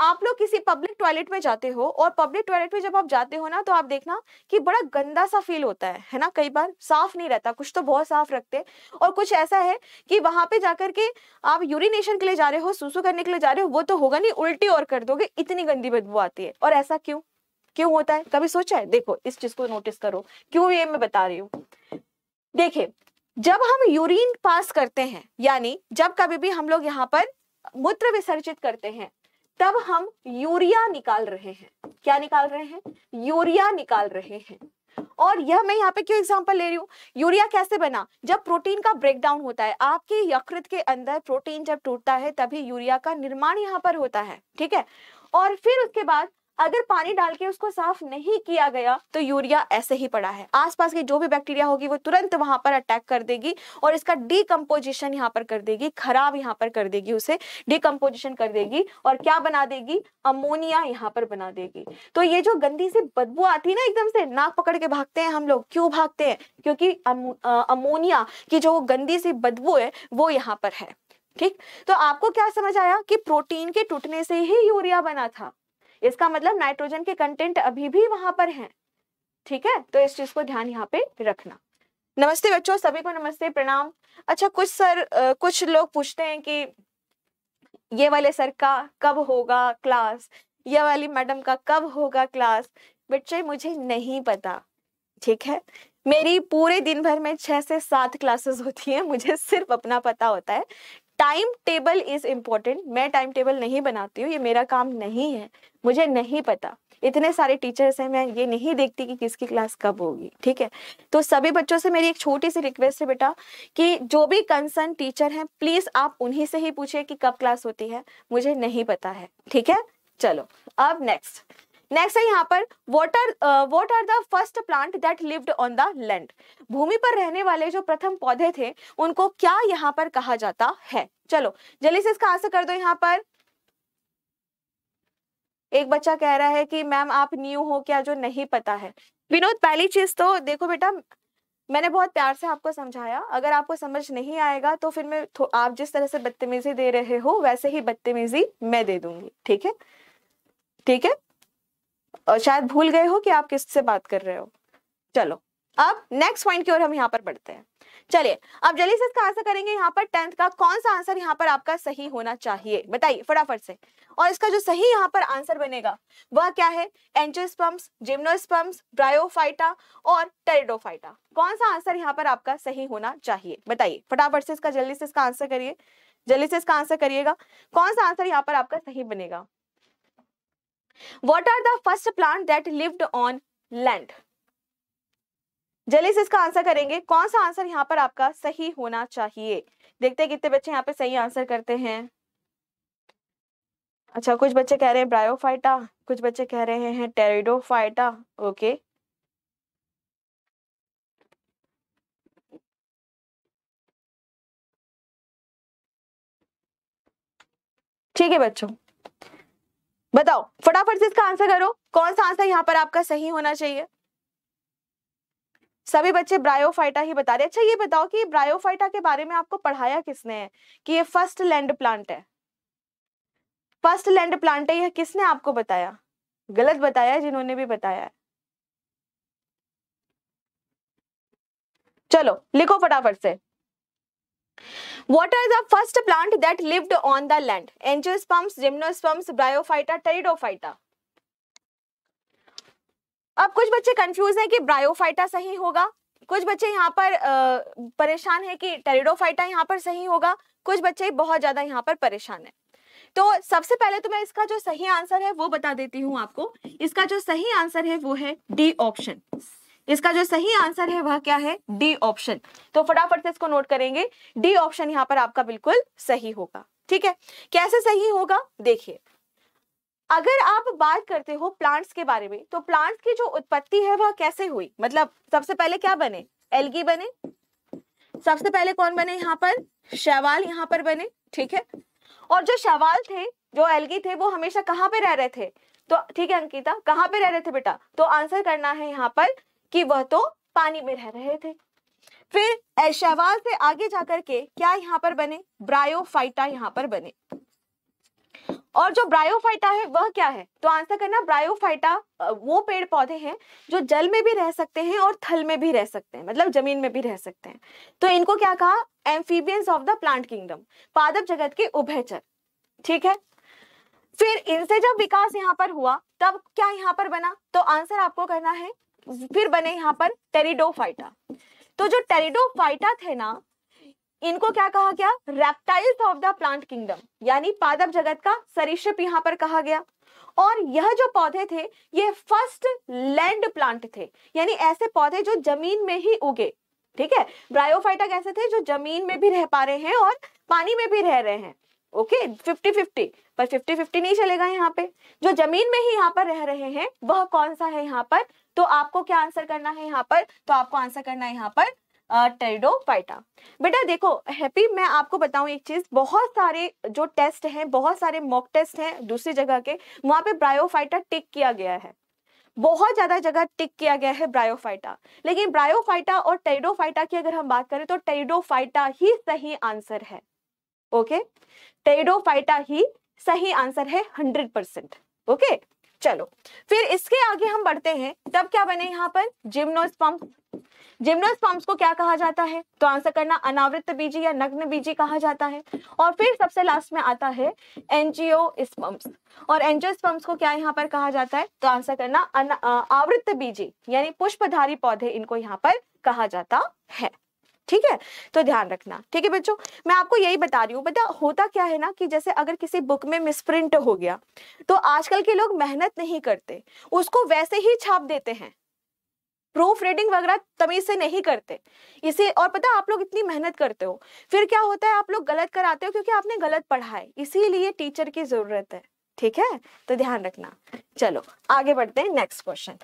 आप लोग किसी पब्लिक टॉयलेट में जाते हो और पब्लिक टॉयलेट में जब आप जाते हो ना तो आप देखना कि बड़ा गंदा सा फील होता है है ना कई बार साफ नहीं रहता कुछ तो बहुत साफ रखते और कुछ ऐसा है कि वहां पे जाकर के आप यूरिनेशन के लिए जा रहे हो सुसु करने के लिए जा रहे हो वो तो होगा नहीं उल्टी और कर दोगे इतनी गंदी बदबू आती है और ऐसा क्यों क्यों होता है कभी सोचा है देखो इस चीज को नोटिस करो क्यों ये मैं बता रही हूँ देखिये जब हम यूरिन पास करते हैं यानी जब कभी भी हम लोग यहाँ पर मूत्र विसर्जित करते हैं तब हम यूरिया निकाल रहे हैं क्या निकाल रहे हैं यूरिया निकाल रहे हैं और यह मैं यहाँ पे क्यों एग्जांपल ले रही हूँ यूरिया कैसे बना जब प्रोटीन का ब्रेकडाउन होता है आपके यकृत के अंदर प्रोटीन जब टूटता है तभी यूरिया का निर्माण यहाँ पर होता है ठीक है और फिर उसके बाद अगर पानी डाल के उसको साफ नहीं किया गया तो यूरिया ऐसे ही पड़ा है आसपास की जो भी बैक्टीरिया होगी वो तुरंत वहां पर अटैक कर देगी और इसका डिकम्पोजिशन यहाँ पर कर देगी खराब यहाँ पर कर देगी उसे डीकम्पोजिशन कर देगी और क्या बना देगी अमोनिया यहाँ पर बना देगी तो ये जो गंदी सी बदबू आती है ना एकदम से नाक पकड़ के भागते हैं हम लोग क्यों भागते हैं क्योंकि अमोनिया की जो गंदी सी बदबू है वो यहाँ पर है ठीक तो आपको क्या समझ आया कि प्रोटीन के टूटने से ही यूरिया बना था इसका मतलब नाइट्रोजन के कंटेंट अभी भी वहां पर है ठीक है तो इस चीज को ध्यान यहाँ पे रखना नमस्ते बच्चों सभी को नमस्ते प्रणाम अच्छा कुछ सर कुछ लोग पूछते हैं कि ये वाले सर का कब होगा क्लास ये वाली मैडम का कब होगा क्लास बच्चे मुझे नहीं पता ठीक है मेरी पूरे दिन भर में छह से सात क्लासेस होती हैं मुझे सिर्फ अपना पता होता है टाइम टेबल इज इम्पोर्टेंट मैं टाइम टेबल नहीं बनाती हूँ ये मेरा काम नहीं है मुझे नहीं पता इतने सारे टीचर्स हैं मैं ये नहीं देखती कि किसकी क्लास कब होगी ठीक है तो सभी बच्चों से मेरी एक छोटी सी रिक्वेस्ट है बेटा कि जो भी कंसर्न टीचर हैं प्लीज़ आप उन्हीं से ही पूछे कि कब क्लास होती है मुझे नहीं पता है ठीक है चलो अब नेक्स्ट नेक्स्ट है यहाँ पर water what are the first plant that lived on the land भूमि पर रहने वाले जो प्रथम पौधे थे उनको क्या यहाँ पर कहा जाता है चलो जल्दी से इसका आंसर कर दो यहाँ पर एक बच्चा कह रहा है कि मैम आप न्यू हो क्या जो नहीं पता है विनोद पहली चीज तो देखो बेटा मैंने बहुत प्यार से आपको समझाया अगर आपको समझ नहीं आएगा तो फिर मैं आप जिस तरह से बदतमीजी दे रहे हो वैसे ही बदतमीजी मैं दे दूंगी ठीक है ठीक है शायद भूल गए हो कि आप किससे बात कर रहे हो चलो अब नेक्स्ट पॉइंट की ओर हम यहाँ पर बढ़ते हैं चलिए अब जल्दी से इसका आंसर करेंगे यहाँ पर टेंथ का कौन सा आंसर यहाँ पर आपका सही होना चाहिए बताइए फटाफट से और इसका जो सही यहाँ पर आंसर बनेगा वह क्या है एंजोस्पम्स जिम्नोस्पम्स ब्रायोफाइटा और टेरिडोफाइटा कौन सा आंसर यहाँ पर आपका सही होना चाहिए बताइए फटाफट से इसका जल्दी से इसका आंसर करिए जल्दी से इसका आंसर करिएगा कौन सा आंसर यहाँ पर आपका सही बनेगा what are the first plant that lived on land जल्दी से इसका आंसर करेंगे कौन सा आंसर यहाँ पर आपका सही होना चाहिए देखते हैं कितने बच्चे यहाँ पे सही आंसर करते हैं अच्छा कुछ बच्चे कह रहे हैं ब्रायोफाइटा कुछ बच्चे कह रहे हैं टेरिडोफाइटा ओके ठीक है बच्चों बताओ फटाफट से इसका आंसर करो कौन सा आंसर यहाँ पर आपका सही होना चाहिए सभी बच्चे ब्रायोफाइटा ही बता रहे अच्छा ये बताओ कि ब्रायोफाइटा के बारे में आपको पढ़ाया किसने है कि ये फर्स्ट लैंड प्लांट है फर्स्ट लैंड प्लांट है यह किसने आपको बताया गलत बताया जिन्होंने भी बताया चलो लिखो फटाफट से Water is the first plant that lived on the land. Angiosperms, gymnosperms, bryophyta, pteridophyta. अब कुछ बच्चे कंफ्यूज हैं कि ब्रायोफाइटा सही होगा कुछ बच्चे यहाँ पर परेशान हैं कि टेरिडोफाइटा यहाँ पर सही होगा कुछ बच्चे बहुत ज्यादा यहाँ पर परेशान हैं तो सबसे पहले तो मैं इसका जो सही आंसर है वो बता देती हूँ आपको इसका जो सही आंसर है वो है डी ऑप्शन इसका जो सही आंसर है वह क्या है डी ऑप्शन तो फटाफट से इसको नोट करेंगे डी ऑप्शन यहाँ पर आपका बिल्कुल सही होगा ठीक है कैसे सही होगा देखिए अगर आप बात करते हो प्लांट्स के बारे में तो प्लांट्स की जो उत्पत्ति है वह कैसे हुई मतलब सबसे पहले क्या बने एलगी बने सबसे पहले कौन बने यहाँ पर शैवाल यहाँ पर बने ठीक है और जो शैवाल थे जो एलगी थे वो हमेशा कहाँ पे रह रहे थे तो ठीक है अंकिता कहाँ पे रह रहे थे बेटा तो आंसर करना है यहाँ पर कि वह तो पानी में रह रहे थे फिर शैवाल से आगे जाकर के क्या यहाँ पर बने ब्रायोफाइटा यहाँ पर बने और जो ब्रायोफाइटा है वह क्या है तो आंसर करना ब्रायोफाइटा वो पेड़ पौधे हैं जो जल में भी रह सकते हैं और थल में भी रह सकते हैं मतलब जमीन में भी रह सकते हैं तो इनको क्या कहा amphibians of the plant kingdom पादप जगत के उभयचर ठीक है फिर इनसे जब विकास यहाँ पर हुआ तब क्या यहाँ पर बना तो आंसर आपको करना है फिर बने यहाँ पर टेरिडोफाइटा तो जो टेरिडोफाइटा थे ना इनको क्या कहा गया reptiles of the plant kingdom यानी पादप जगत का सरिश्रप यहाँ पर कहा गया और यह जो पौधे थे ये फर्स्ट लैंड प्लांट थे यानी ऐसे पौधे जो जमीन में ही उगे ठीक है ब्रायोफाइटा कैसे थे जो जमीन में भी रह पा रहे हैं और पानी में भी रह रहे हैं ओके फिफ्टी फिफ्टी पर फिफ्टी फिफ्टी नहीं चलेगा यहाँ पे जो जमीन में ही यहाँ पर रह रहे हैं वह कौन सा है यहाँ पर तो आपको क्या आंसर करना है यहाँ पर तो आपको आंसर करना है यहाँ पर टेरिडोफाइटा बेटा देखो हैप्पी मैं आपको बताऊं एक चीज बहुत सारे जो टेस्ट हैं बहुत सारे मॉक टेस्ट हैं दूसरी जगह के वहां पे ब्रायोफाइटा टिक किया गया है बहुत ज्यादा जगह टिक किया गया है ब्रायोफाइटा लेकिन ब्रायोफाइटा और टेरिडोफाइटा की अगर हम बात करें तो टेरिडोफाइटा ही सही आंसर है ओके टेरिडोफाइटा ही सही आंसर है हंड्रेड परसेंट ओके चलो फिर इसके आगे हम बढ़ते हैं तब क्या बने यहाँ पर जिम्नोस्पम जिम्नोस्पम्स को क्या कहा जाता है तो आंसर करना अनावृत बीजी या नग्न बीजी कहा जाता है और फिर सबसे लास्ट में आता है एनजीओ स्पम्प्स और एनजीओ स्पम्प्स को क्या यहाँ पर कहा जाता है तो आंसर करना आवृत बीजी यानी पुष्पधारी पौधे इनको यहाँ पर कहा जाता है ठीक है तो ध्यान रखना ठीक है बच्चों मैं आपको यही बता रही हूँ बता होता क्या है ना कि जैसे अगर किसी बुक में मिसप्रिंट हो गया तो आजकल के लोग मेहनत नहीं करते उसको वैसे ही छाप देते हैं प्रूफ रीडिंग वगैरह तमीज से नहीं करते इसे और पता आप लोग इतनी मेहनत करते हो फिर क्या होता है आप लोग गलत कराते हो क्योंकि आपने गलत पढ़ा है इसीलिए टीचर की जरूरत है ठीक है तो ध्यान रखना चलो आगे बढ़ते हैं नेक्स्ट क्वेश्चन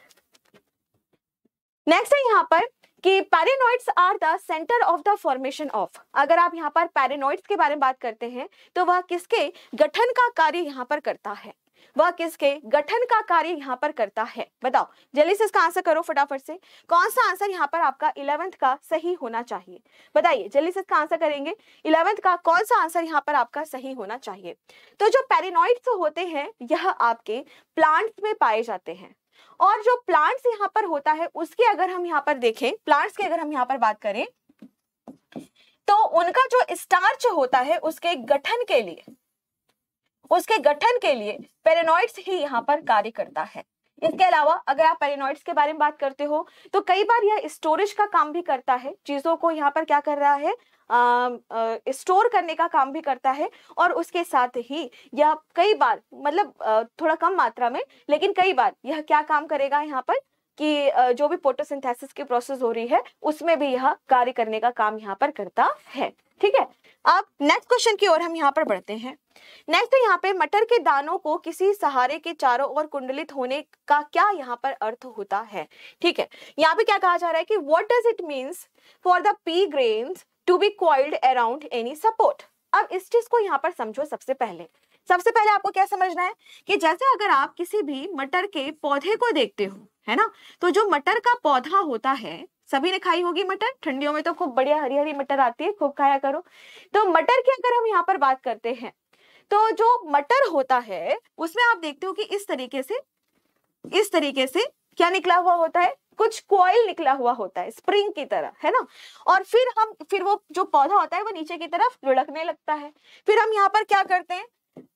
नेक्स्ट है यहाँ पर कि pyrenoids are the centre of the formation of अगर आप यहाँ पर पैरेनॉइड्स के बारे में बात करते हैं तो वह किसके गठन का कार्य यहाँ पर करता है वह किसके गठन का कार्य यहाँ पर करता है बताओ जल्दी से इसका आंसर करो फटाफट से कौन सा आंसर यहाँ पर आपका इलेवेंथ का सही होना चाहिए बताइए जल्दी से इसका आंसर करेंगे इलेवेंथ का कौन सा आंसर यहाँ पर आपका सही होना चाहिए तो जो पेरिनॉइड्स होते हैं यह आपके प्लांट्स में पाए जाते हैं और जो प्लांट्स यहाँ पर होता है उसके अगर हम यहाँ पर देखें प्लांट्स की अगर हम यहाँ पर बात करें तो उनका जो स्टार्च होता है उसके गठन के लिए उसके गठन के लिए पेरेनॉइड्स ही यहाँ पर कार्य करता है इसके अलावा अगर आप पेरेनॉइड्स के बारे में बात करते हो तो कई बार यह स्टोरेज का काम भी करता है चीजों को यहाँ पर क्या कर रहा है स्टोर करने का काम भी करता है और उसके साथ ही यह कई बार मतलब थोड़ा कम मात्रा में लेकिन कई बार यह क्या काम करेगा यहाँ पर कि जो भी फोटोसिंथेसिस की प्रोसेस हो रही है उसमें भी यह कार्य करने का काम यहाँ पर करता है ठीक है अब नेक्स्ट क्वेश्चन की ओर हम यहाँ पर बढ़ते हैं नेक्स्ट यहाँ पे मटर के दानों को किसी सहारे के चारों ओर कुंडलित होने का क्या यहाँ पर अर्थ होता है ठीक है यहाँ पे क्या कहा जा रहा है कि what does it means for the pea grains to be coiled around any support अब इस चीज को यहाँ पर समझो सबसे पहले सबसे पहले आपको क्या समझना है कि जैसे अगर आप किसी भी मटर के पौधे को देखते हो है ना तो जो मटर का पौधा होता है सभी ने खाई होगी मटर ठंडियों में तो खूब बढ़िया हरी हरी मटर आती है खूब खाया करो तो मटर की अगर हम यहाँ पर बात करते हैं तो जो मटर होता है उसमें आप देखते हो कि इस तरीके से इस तरीके से क्या निकला हुआ होता है कुछ कॉयल निकला हुआ होता है स्प्रिंग की तरह है ना और फिर हम फिर वो जो पौधा होता है वो नीचे की तरफ लुढ़कने लगता है फिर हम यहाँ पर क्या करते हैं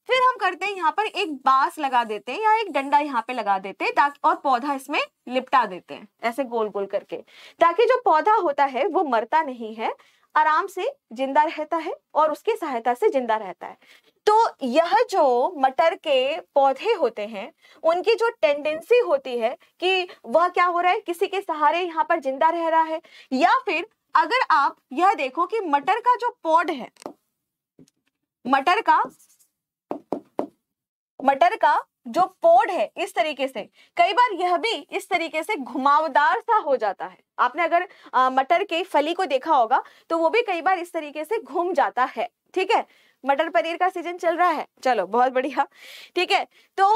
फिर हम करते हैं यहाँ पर एक बांस लगा देते हैं या एक डंडा यहाँ पे लगा देते हैं ताकि और पौधा इसमें लिपटा देते हैं ऐसे गोल गोल करके ताकि जो पौधा होता है वो मरता नहीं है आराम से जिंदा रहता है और उसकी सहायता से जिंदा रहता है तो यह जो मटर के पौधे होते हैं उनकी जो टेंडेंसी होती है कि वह क्या हो रहा है किसी के सहारे यहाँ पर जिंदा रह रहा है या फिर अगर आप यह देखो कि मटर का जो पौड है मटर का मटर का जो पौड है इस तरीके से कई बार यह भी इस तरीके से घुमावदार सा हो जाता है आपने अगर आ, मटर के फली को देखा होगा तो वो भी कई बार इस तरीके से घूम जाता है ठीक है मटर पनीर का सीजन चल रहा है चलो बहुत बढ़िया ठीक है तो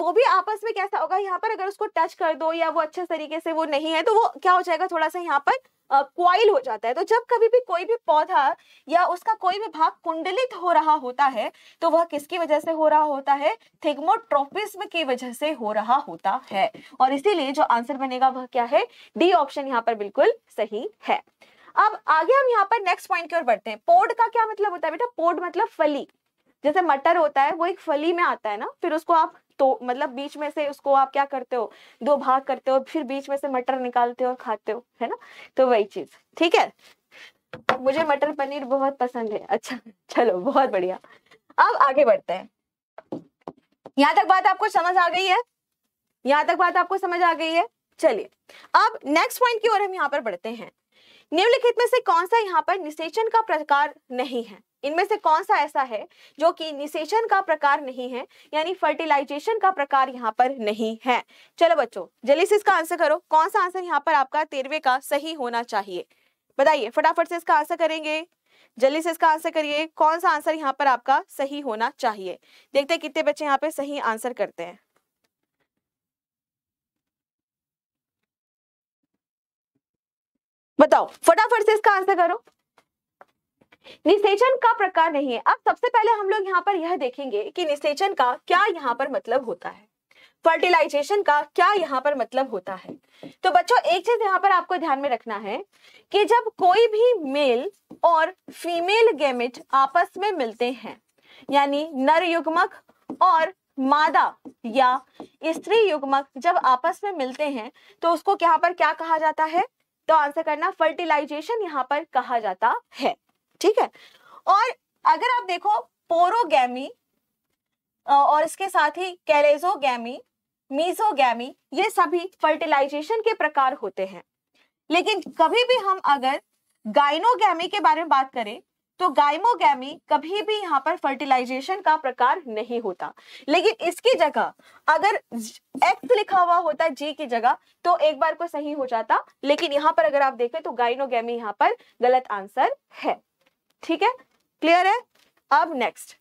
वो भी आपस में कैसा होगा यहाँ पर अगर उसको टच कर दो या वो अच्छे तरीके से वो नहीं है तो वो क्या हो जाएगा थोड़ा सा यहाँ पर क्वाइल हो जाता है तो जब कभी भी कोई भी पौधा या उसका कोई भी भाग कुंडलित हो रहा होता है तो वह किसकी वजह से हो रहा होता है थिग्मोट्रोपिज्म की वजह से हो रहा होता है और इसीलिए जो आंसर बनेगा वह क्या है डी ऑप्शन यहाँ पर बिल्कुल सही है अब आगे हम यहाँ पर नेक्स्ट पॉइंट की ओर बढ़ते हैं पोड का क्या मतलब होता है बेटा पोड मतलब फली जैसे मटर होता है वो एक फली में आता है ना फिर उसको आप तो मतलब बीच में से उसको आप क्या करते हो दो भाग करते हो फिर बीच में से मटर निकालते हो और खाते हो है ना तो वही चीज ठीक है मुझे मटर पनीर बहुत पसंद है अच्छा चलो बहुत बढ़िया अब आगे बढ़ते हैं यहाँ तक बात आपको समझ आ गई है यहाँ तक बात आपको समझ आ गई है चलिए अब नेक्स्ट पॉइंट की ओर हम यहाँ पर बढ़ते हैं निम्नलिखित में से कौन सा यहाँ पर निषेचन का प्रकार नहीं है इनमें से कौन सा ऐसा है जो कि निषेचन का प्रकार नहीं है यानी फर्टिलाइजेशन का प्रकार यहाँ पर नहीं है चलो बच्चों जल्दी से इसका आंसर करो कौन सा आंसर यहाँ पर आपका तेरवे का सही होना चाहिए बताइए फटाफट से इसका आंसर करेंगे जल्दी से इसका आंसर करिए कौन सा आंसर यहाँ पर आपका सही होना चाहिए देखते हैं कितने बच्चे यहाँ पे सही आंसर करते हैं बताओ फटाफट से इसका आंसर करो निषेचन का प्रकार नहीं है अब सबसे पहले हम लोग यहाँ पर यह देखेंगे कि निषेचन का क्या यहाँ पर मतलब होता है फर्टिलाइजेशन का क्या यहाँ पर मतलब होता है तो बच्चों एक चीज यहाँ पर आपको ध्यान में रखना है कि जब कोई भी मेल और फीमेल गैमेट आपस में मिलते हैं यानी नर युग्मक और मादा या स्त्री युग्मक जब आपस में मिलते हैं तो उसको यहाँ पर क्या कहा जाता है तो आंसर करना फर्टिलाइजेशन यहाँ पर कहा जाता है ठीक है और अगर आप देखो पोरोगैमी और इसके साथ ही कैलेजोगैमी मीजोगैमी ये सभी फर्टिलाइजेशन के प्रकार होते हैं लेकिन कभी भी हम अगर गाइनोगैमी के बारे में बात करें तो गायमोगी कभी भी यहाँ पर फर्टिलाइजेशन का प्रकार नहीं होता लेकिन इसकी जगह अगर एक्स लिखा हुआ होता जी की जगह तो एक बार को सही हो जाता लेकिन यहाँ पर अगर आप देखें तो गाइनोगैमी यहाँ पर गलत आंसर है ठीक है क्लियर है अब नेक्स्ट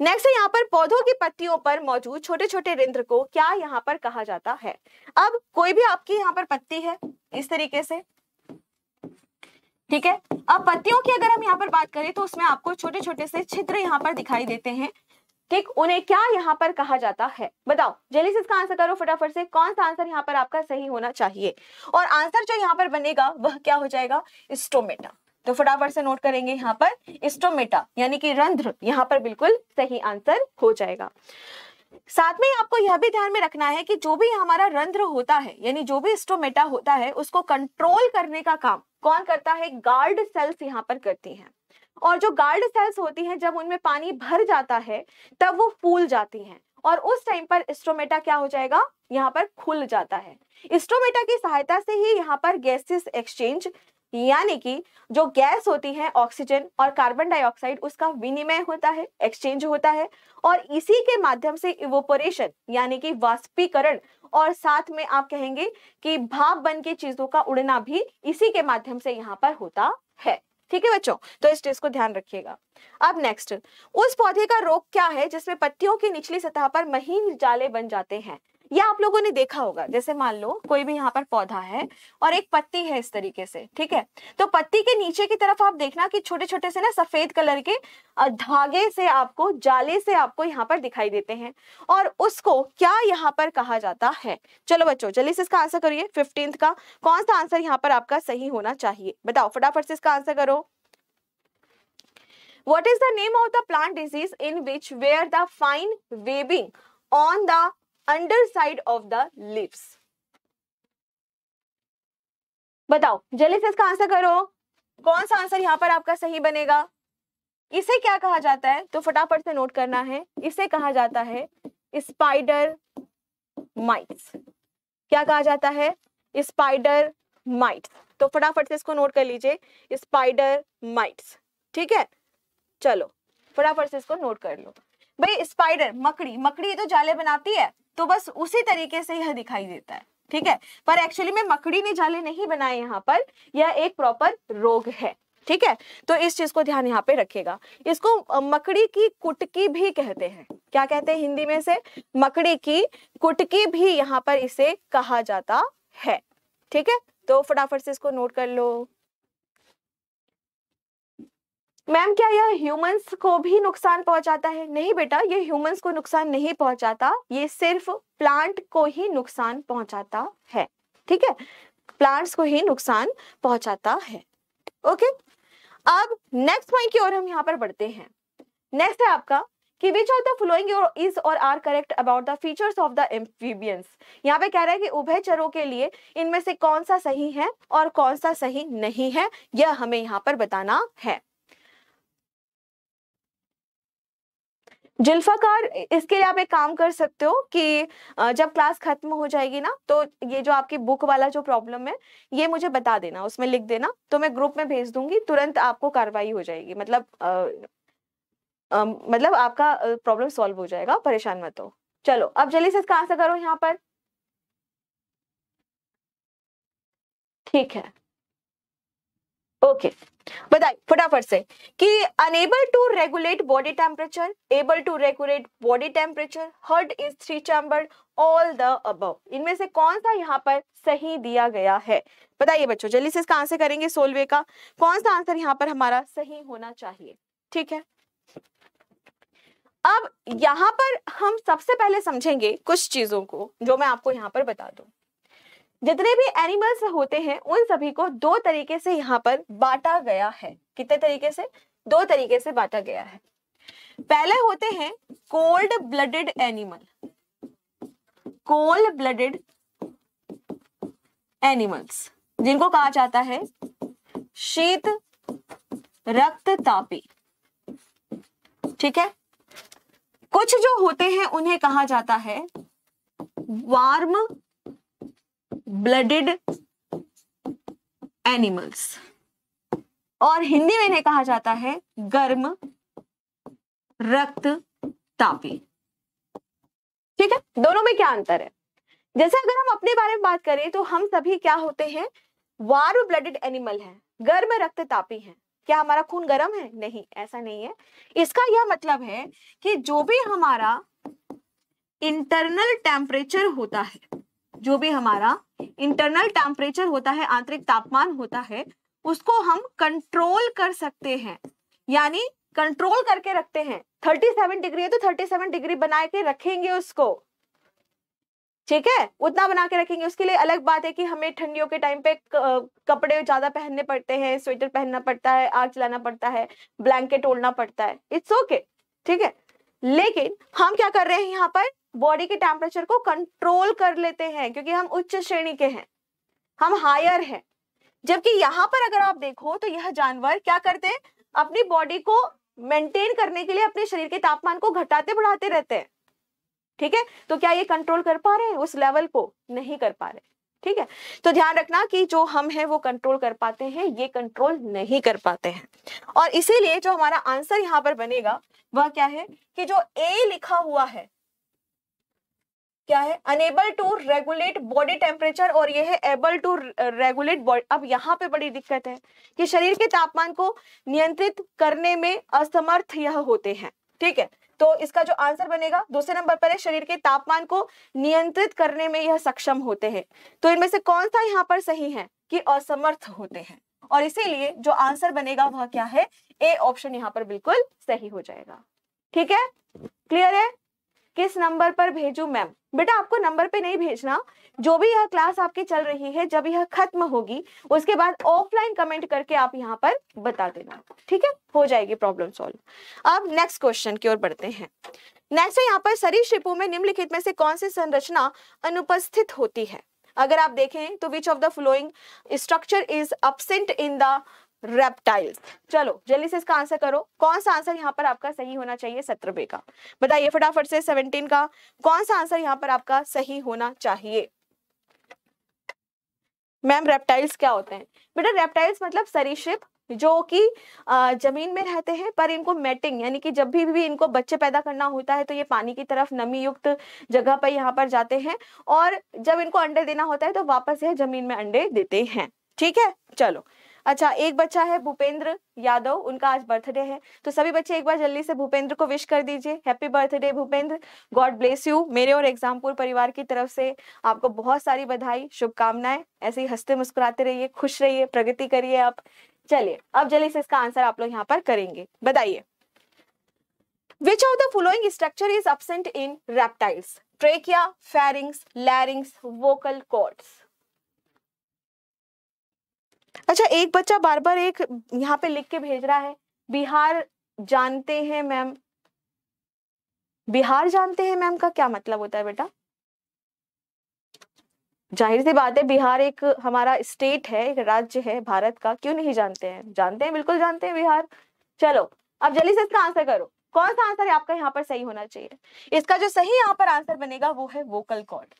नेक्स्ट यहाँ पर पौधों की पत्तियों पर मौजूद छोटे छोटे रिंद्र को क्या यहाँ पर कहा जाता है अब कोई भी आपकी यहाँ पर पत्ती है इस तरीके से ठीक है अब पत्तियों की अगर हम यहाँ पर बात करें तो उसमें आपको छोटे छोटे से छिद्र यहाँ पर दिखाई देते हैं ठीक उन्हें क्या यहाँ पर कहा जाता है बताओ से इसका आंसर करो फटाफट से कौन सा आंसर यहाँ पर आपका सही होना चाहिए और आंसर जो यहाँ पर बनेगा वह क्या हो जाएगा स्टोमेटा तो फटाफट से नोट करेंगे यहाँ पर स्टोमेटा यानी कि रंध्र यहाँ पर बिल्कुल सही आंसर हो जाएगा साथ में आपको यह भी ध्यान में रखना है कि जो भी हमारा रंध्र होता है यानी जो भी स्टोमेटा होता है उसको कंट्रोल करने का काम कौन करता है गार्ड सेल्स यहाँ पर करती हैं और जो गार्ड सेल्स होती हैं जब उनमें पानी भर जाता है तब वो फूल जाती हैं और उस टाइम पर स्ट्रोमेटा क्या हो जाएगा यहाँ पर खुल जाता है स्ट्रोमेटा की सहायता से ही यहाँ पर गैसेस एक्सचेंज यानी कि जो गैस होती है ऑक्सीजन और कार्बन डाइऑक्साइड उसका विनिमय होता है एक्सचेंज होता है और इसी के माध्यम से इवोपोरेशन यानी कि वाष्पीकरण और साथ में आप कहेंगे कि भाप बन के चीजों का उड़ना भी इसी के माध्यम से यहाँ पर होता है ठीक है बच्चों तो इस चीज को ध्यान रखिएगा अब नेक्स्ट उस पौधे का रोग क्या है जिसमें पत्तियों की निचली सतह पर महीन जाले बन जाते हैं या आप लोगों ने देखा होगा जैसे मान लो कोई भी यहाँ पर पौधा है और एक पत्ती है इस तरीके से ठीक है तो पत्ती के नीचे की तरफ आप देखना कि छोटे छोटे से ना सफेद कलर के धागे से आपको जाले से आपको यहाँ पर दिखाई देते हैं और उसको क्या यहाँ पर कहा जाता है चलो बच्चों जल्दी से इसका आंसर करिए फिफ्टींथ का कौन सा आंसर यहाँ पर आपका सही होना चाहिए बताओ फटाफट से इसका आंसर करो what is the name of the plant disease in which where the fine webbing on the under side of the lips बताओ जल्दी से इसका आंसर करो कौन सा आंसर यहां पर आपका सही बनेगा इसे क्या कहा जाता है तो फटाफट से नोट करना है इसे कहा जाता है स्पाइडर माइट्स क्या कहा जाता है स्पाइडर माइट्स तो फटाफट से इसको नोट कर लीजिए स्पाइडर माइट्स ठीक है चलो फटाफट से इसको नोट कर लो भाई स्पाइडर मकड़ी मकड़ी तो जाले बनाती है तो बस उसी तरीके से यह दिखाई देता है ठीक है पर एक्चुअली में मकड़ी ने जाले नहीं बनाए यहाँ पर यह एक प्रॉपर रोग है ठीक है तो इस चीज को ध्यान यहाँ पे रखेगा इसको मकड़ी की कुटकी भी कहते हैं क्या कहते हैं हिंदी में से मकड़ी की कुटकी भी यहाँ पर इसे कहा जाता है ठीक है तो फटाफट से इसको नोट कर लो मैम क्या यह ह्यूमंस को भी नुकसान पहुंचाता है नहीं बेटा ये ह्यूमंस को नुकसान नहीं पहुंचाता ये सिर्फ प्लांट को ही नुकसान पहुंचाता है ठीक है प्लांट्स को ही नुकसान पहुंचाता है ओके अब नेक्स्ट पॉइंट की ओर हम यहाँ पर बढ़ते हैं नेक्स्ट है आपका कि which of the following is or are correct about the features of the amphibians यहाँ पे कह रहा है कि उभय चरों के लिए इनमें से कौन सा सही है और कौन सा सही नहीं है यह हमें यहाँ पर बताना है जुल्फाकार इसके लिए आप एक काम कर सकते हो कि जब क्लास खत्म हो जाएगी ना तो ये जो आपकी बुक वाला जो प्रॉब्लम है ये मुझे बता देना उसमें लिख देना तो मैं ग्रुप में भेज दूंगी तुरंत आपको कार्रवाई हो जाएगी मतलब आ, आ, मतलब आपका प्रॉब्लम सॉल्व हो जाएगा परेशान मत हो चलो अब जल्दी से इसका आंसर करो यहाँ पर ठीक है ओके बताइए फटाफट से कि unable to regulate body temperature able to regulate body temperature heart is three chamber all the अब इनमें से कौन सा यहाँ पर सही दिया गया है बताइए बच्चों जल्दी से इसका आंसर करेंगे सोलवे का कौन सा आंसर यहाँ पर हमारा सही होना चाहिए ठीक है अब यहाँ पर हम सबसे पहले समझेंगे कुछ चीजों को जो मैं आपको यहाँ पर बता दू जितने भी एनिमल्स होते हैं उन सभी को दो तरीके से यहाँ पर बांटा गया है कितने तरीके से दो तरीके से बांटा गया है पहले होते हैं cold blooded animal cold blooded animals जिनको कहा जाता है शीत रक्त तापी ठीक है कुछ जो होते हैं उन्हें कहा जाता है वार्म ब्लडेड एनिमल्स और हिंदी में इन्हें कहा जाता है गर्म रक्त तापी ठीक है दोनों में क्या अंतर है जैसे अगर हम अपने बारे में बात करें तो हम सभी क्या होते हैं वार्म ब्लडेड एनिमल हैं गर्म रक्त तापी हैं क्या हमारा खून गर्म है नहीं ऐसा नहीं है इसका यह मतलब है कि जो भी हमारा इंटरनल टेम्परेचर होता है जो भी हमारा इंटरनल टेम्परेचर होता है आंतरिक तापमान होता है उसको हम कंट्रोल कर सकते हैं यानी कंट्रोल करके रखते हैं 37 डिग्री है तो 37 डिग्री बना के रखेंगे उसको ठीक है उतना बना के रखेंगे उसके लिए अलग बात है कि हमें ठंडियों के टाइम पे कपड़े ज्यादा पहनने पड़ते हैं स्वेटर पहनना पड़ता है आग जलाना पड़ता है ब्लैंकेट ओढ़ना पड़ता है इट्स ओके ठीक है लेकिन हम क्या कर रहे हैं यहाँ पर बॉडी के टेम्परेचर को कंट्रोल कर लेते हैं क्योंकि हम उच्च श्रेणी के हैं हम हायर हैं जबकि यहाँ पर अगर आप देखो तो यह जानवर क्या करते हैं अपनी बॉडी को मेंटेन करने के लिए अपने शरीर के तापमान को घटाते बढ़ाते रहते हैं ठीक है तो क्या ये कंट्रोल कर पा रहे हैं उस लेवल को नहीं कर पा रहे ठीक है तो ध्यान रखना कि जो हम हैं वो कंट्रोल कर पाते हैं ये कंट्रोल नहीं कर पाते हैं और इसीलिए जो हमारा आंसर यहाँ पर बनेगा वह क्या है कि जो ए लिखा हुआ है क्या है unable to regulate body temperature और ये है एबल टू रेगुलेट बॉडी अब यहाँ पे बड़ी दिक्कत है कि शरीर के तापमान को नियंत्रित करने में असमर्थ यह होते हैं ठीक है तो इसका जो आंसर बनेगा दूसरे नंबर पर है शरीर के तापमान को नियंत्रित करने में यह सक्षम होते हैं तो इनमें से कौन सा यहाँ पर सही है कि असमर्थ होते हैं और इसीलिए जो आंसर बनेगा वह क्या है ए ऑप्शन यहाँ पर बिल्कुल सही हो जाएगा ठीक है क्लियर है किस नंबर पर भेजू मैम बेटा आपको नंबर पे नहीं भेजना जो भी यह क्लास आपकी चल रही है जब यह खत्म होगी उसके बाद ऑफलाइन कमेंट करके आप यहाँ पर बता देना ठीक है हो जाएगी प्रॉब्लम सॉल्व अब नेक्स्ट क्वेश्चन की ओर बढ़ते हैं नेक्स्ट है यहाँ पर सरी सरीसृपों में निम्नलिखित में से कौन सी संरचना अनुपस्थित होती है अगर आप देखें तो which of the following structure is absent in the reptiles चलो जल्दी से इसका आंसर करो कौन सा आंसर यहाँ पर आपका सही होना चाहिए सत्रहवे का बताइए फटाफट से सेवनटीन का कौन सा आंसर यहाँ पर आपका सही होना चाहिए मैम रेप्टाइल्स क्या होते हैं बेटा रेप्टाइल्स मतलब सरीशिप जो कि जमीन में रहते हैं पर इनको मेटिंग यानी कि जब भी भी इनको बच्चे पैदा करना होता है तो ये पानी की तरफ नमी युक्त जगह पर यहाँ पर जाते हैं और जब इनको अंडे देना होता है तो वापस यह जमीन में अंडे देते हैं ठीक है चलो अच्छा एक बच्चा है भूपेंद्र यादव उनका आज बर्थडे है तो सभी बच्चे एक बार जल्दी से भूपेंद्र को विश कर दीजिए happy birthday Bhupendra god bless you मेरे और एग्जामपुर परिवार की तरफ से आपको बहुत सारी बधाई शुभकामनाएं ऐसे ही हंसते मुस्कुराते रहिए खुश रहिए प्रगति करिए आप चलिए अब जल्दी से इसका आंसर आप लोग यहाँ पर करेंगे बताइए which of the following structure is absent in reptiles trachea pharynx larynx vocal cords अच्छा एक बच्चा बार बार एक यहाँ पे लिख के भेज रहा है बिहार जानते हैं मैम बिहार जानते हैं मैम का क्या मतलब होता है बेटा जाहिर सी बात है बिहार एक हमारा स्टेट है एक राज्य है भारत का क्यों नहीं जानते हैं जानते हैं बिल्कुल जानते हैं बिहार चलो अब जल्दी से इसका आंसर करो कौन सा आंसर है आपका यहाँ पर सही होना चाहिए इसका जो सही यहाँ पर आंसर बनेगा वो है वोकल कॉर्ड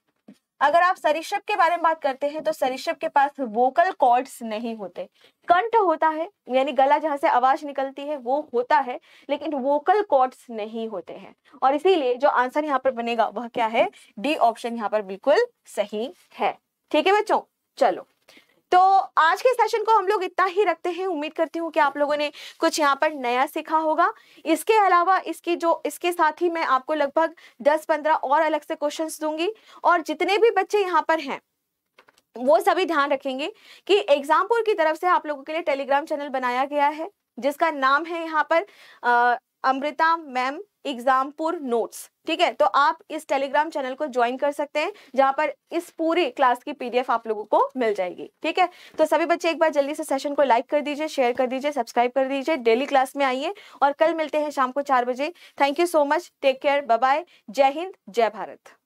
अगर आप सरिषभ के बारे में बात करते हैं तो सरिषभ के पास वोकल कॉर्ड्स नहीं होते कंठ होता है यानी गला जहां से आवाज निकलती है वो होता है लेकिन वोकल कॉर्ड्स नहीं होते हैं और इसीलिए जो आंसर यहाँ पर बनेगा वह क्या है डी ऑप्शन यहाँ पर बिल्कुल सही है ठीक है बच्चों चलो तो आज के सेशन को हम लोग इतना ही रखते हैं उम्मीद करती हूँ कि आप लोगों ने कुछ यहाँ पर नया सीखा होगा इसके अलावा इसकी जो इसके साथ ही मैं आपको लगभग 10-15 और अलग से क्वेश्चंस दूंगी और जितने भी बच्चे यहाँ पर हैं वो सभी ध्यान रखेंगे कि एग्जामपुर की तरफ से आप लोगों के लिए टेलीग्राम चैनल बनाया गया है जिसका नाम है यहाँ पर अमृता मैम एग्जामपुर नोट्स ठीक है तो आप इस टेलीग्राम चैनल को ज्वाइन कर सकते हैं जहां पर इस पूरी क्लास की पीडीएफ आप लोगों को मिल जाएगी ठीक है तो सभी बच्चे एक बार जल्दी से सेशन को लाइक कर दीजिए शेयर कर दीजिए सब्सक्राइब कर दीजिए डेली क्लास में आइए और कल मिलते हैं शाम को चार बजे thank you so much take care bye जय हिंद जय भारत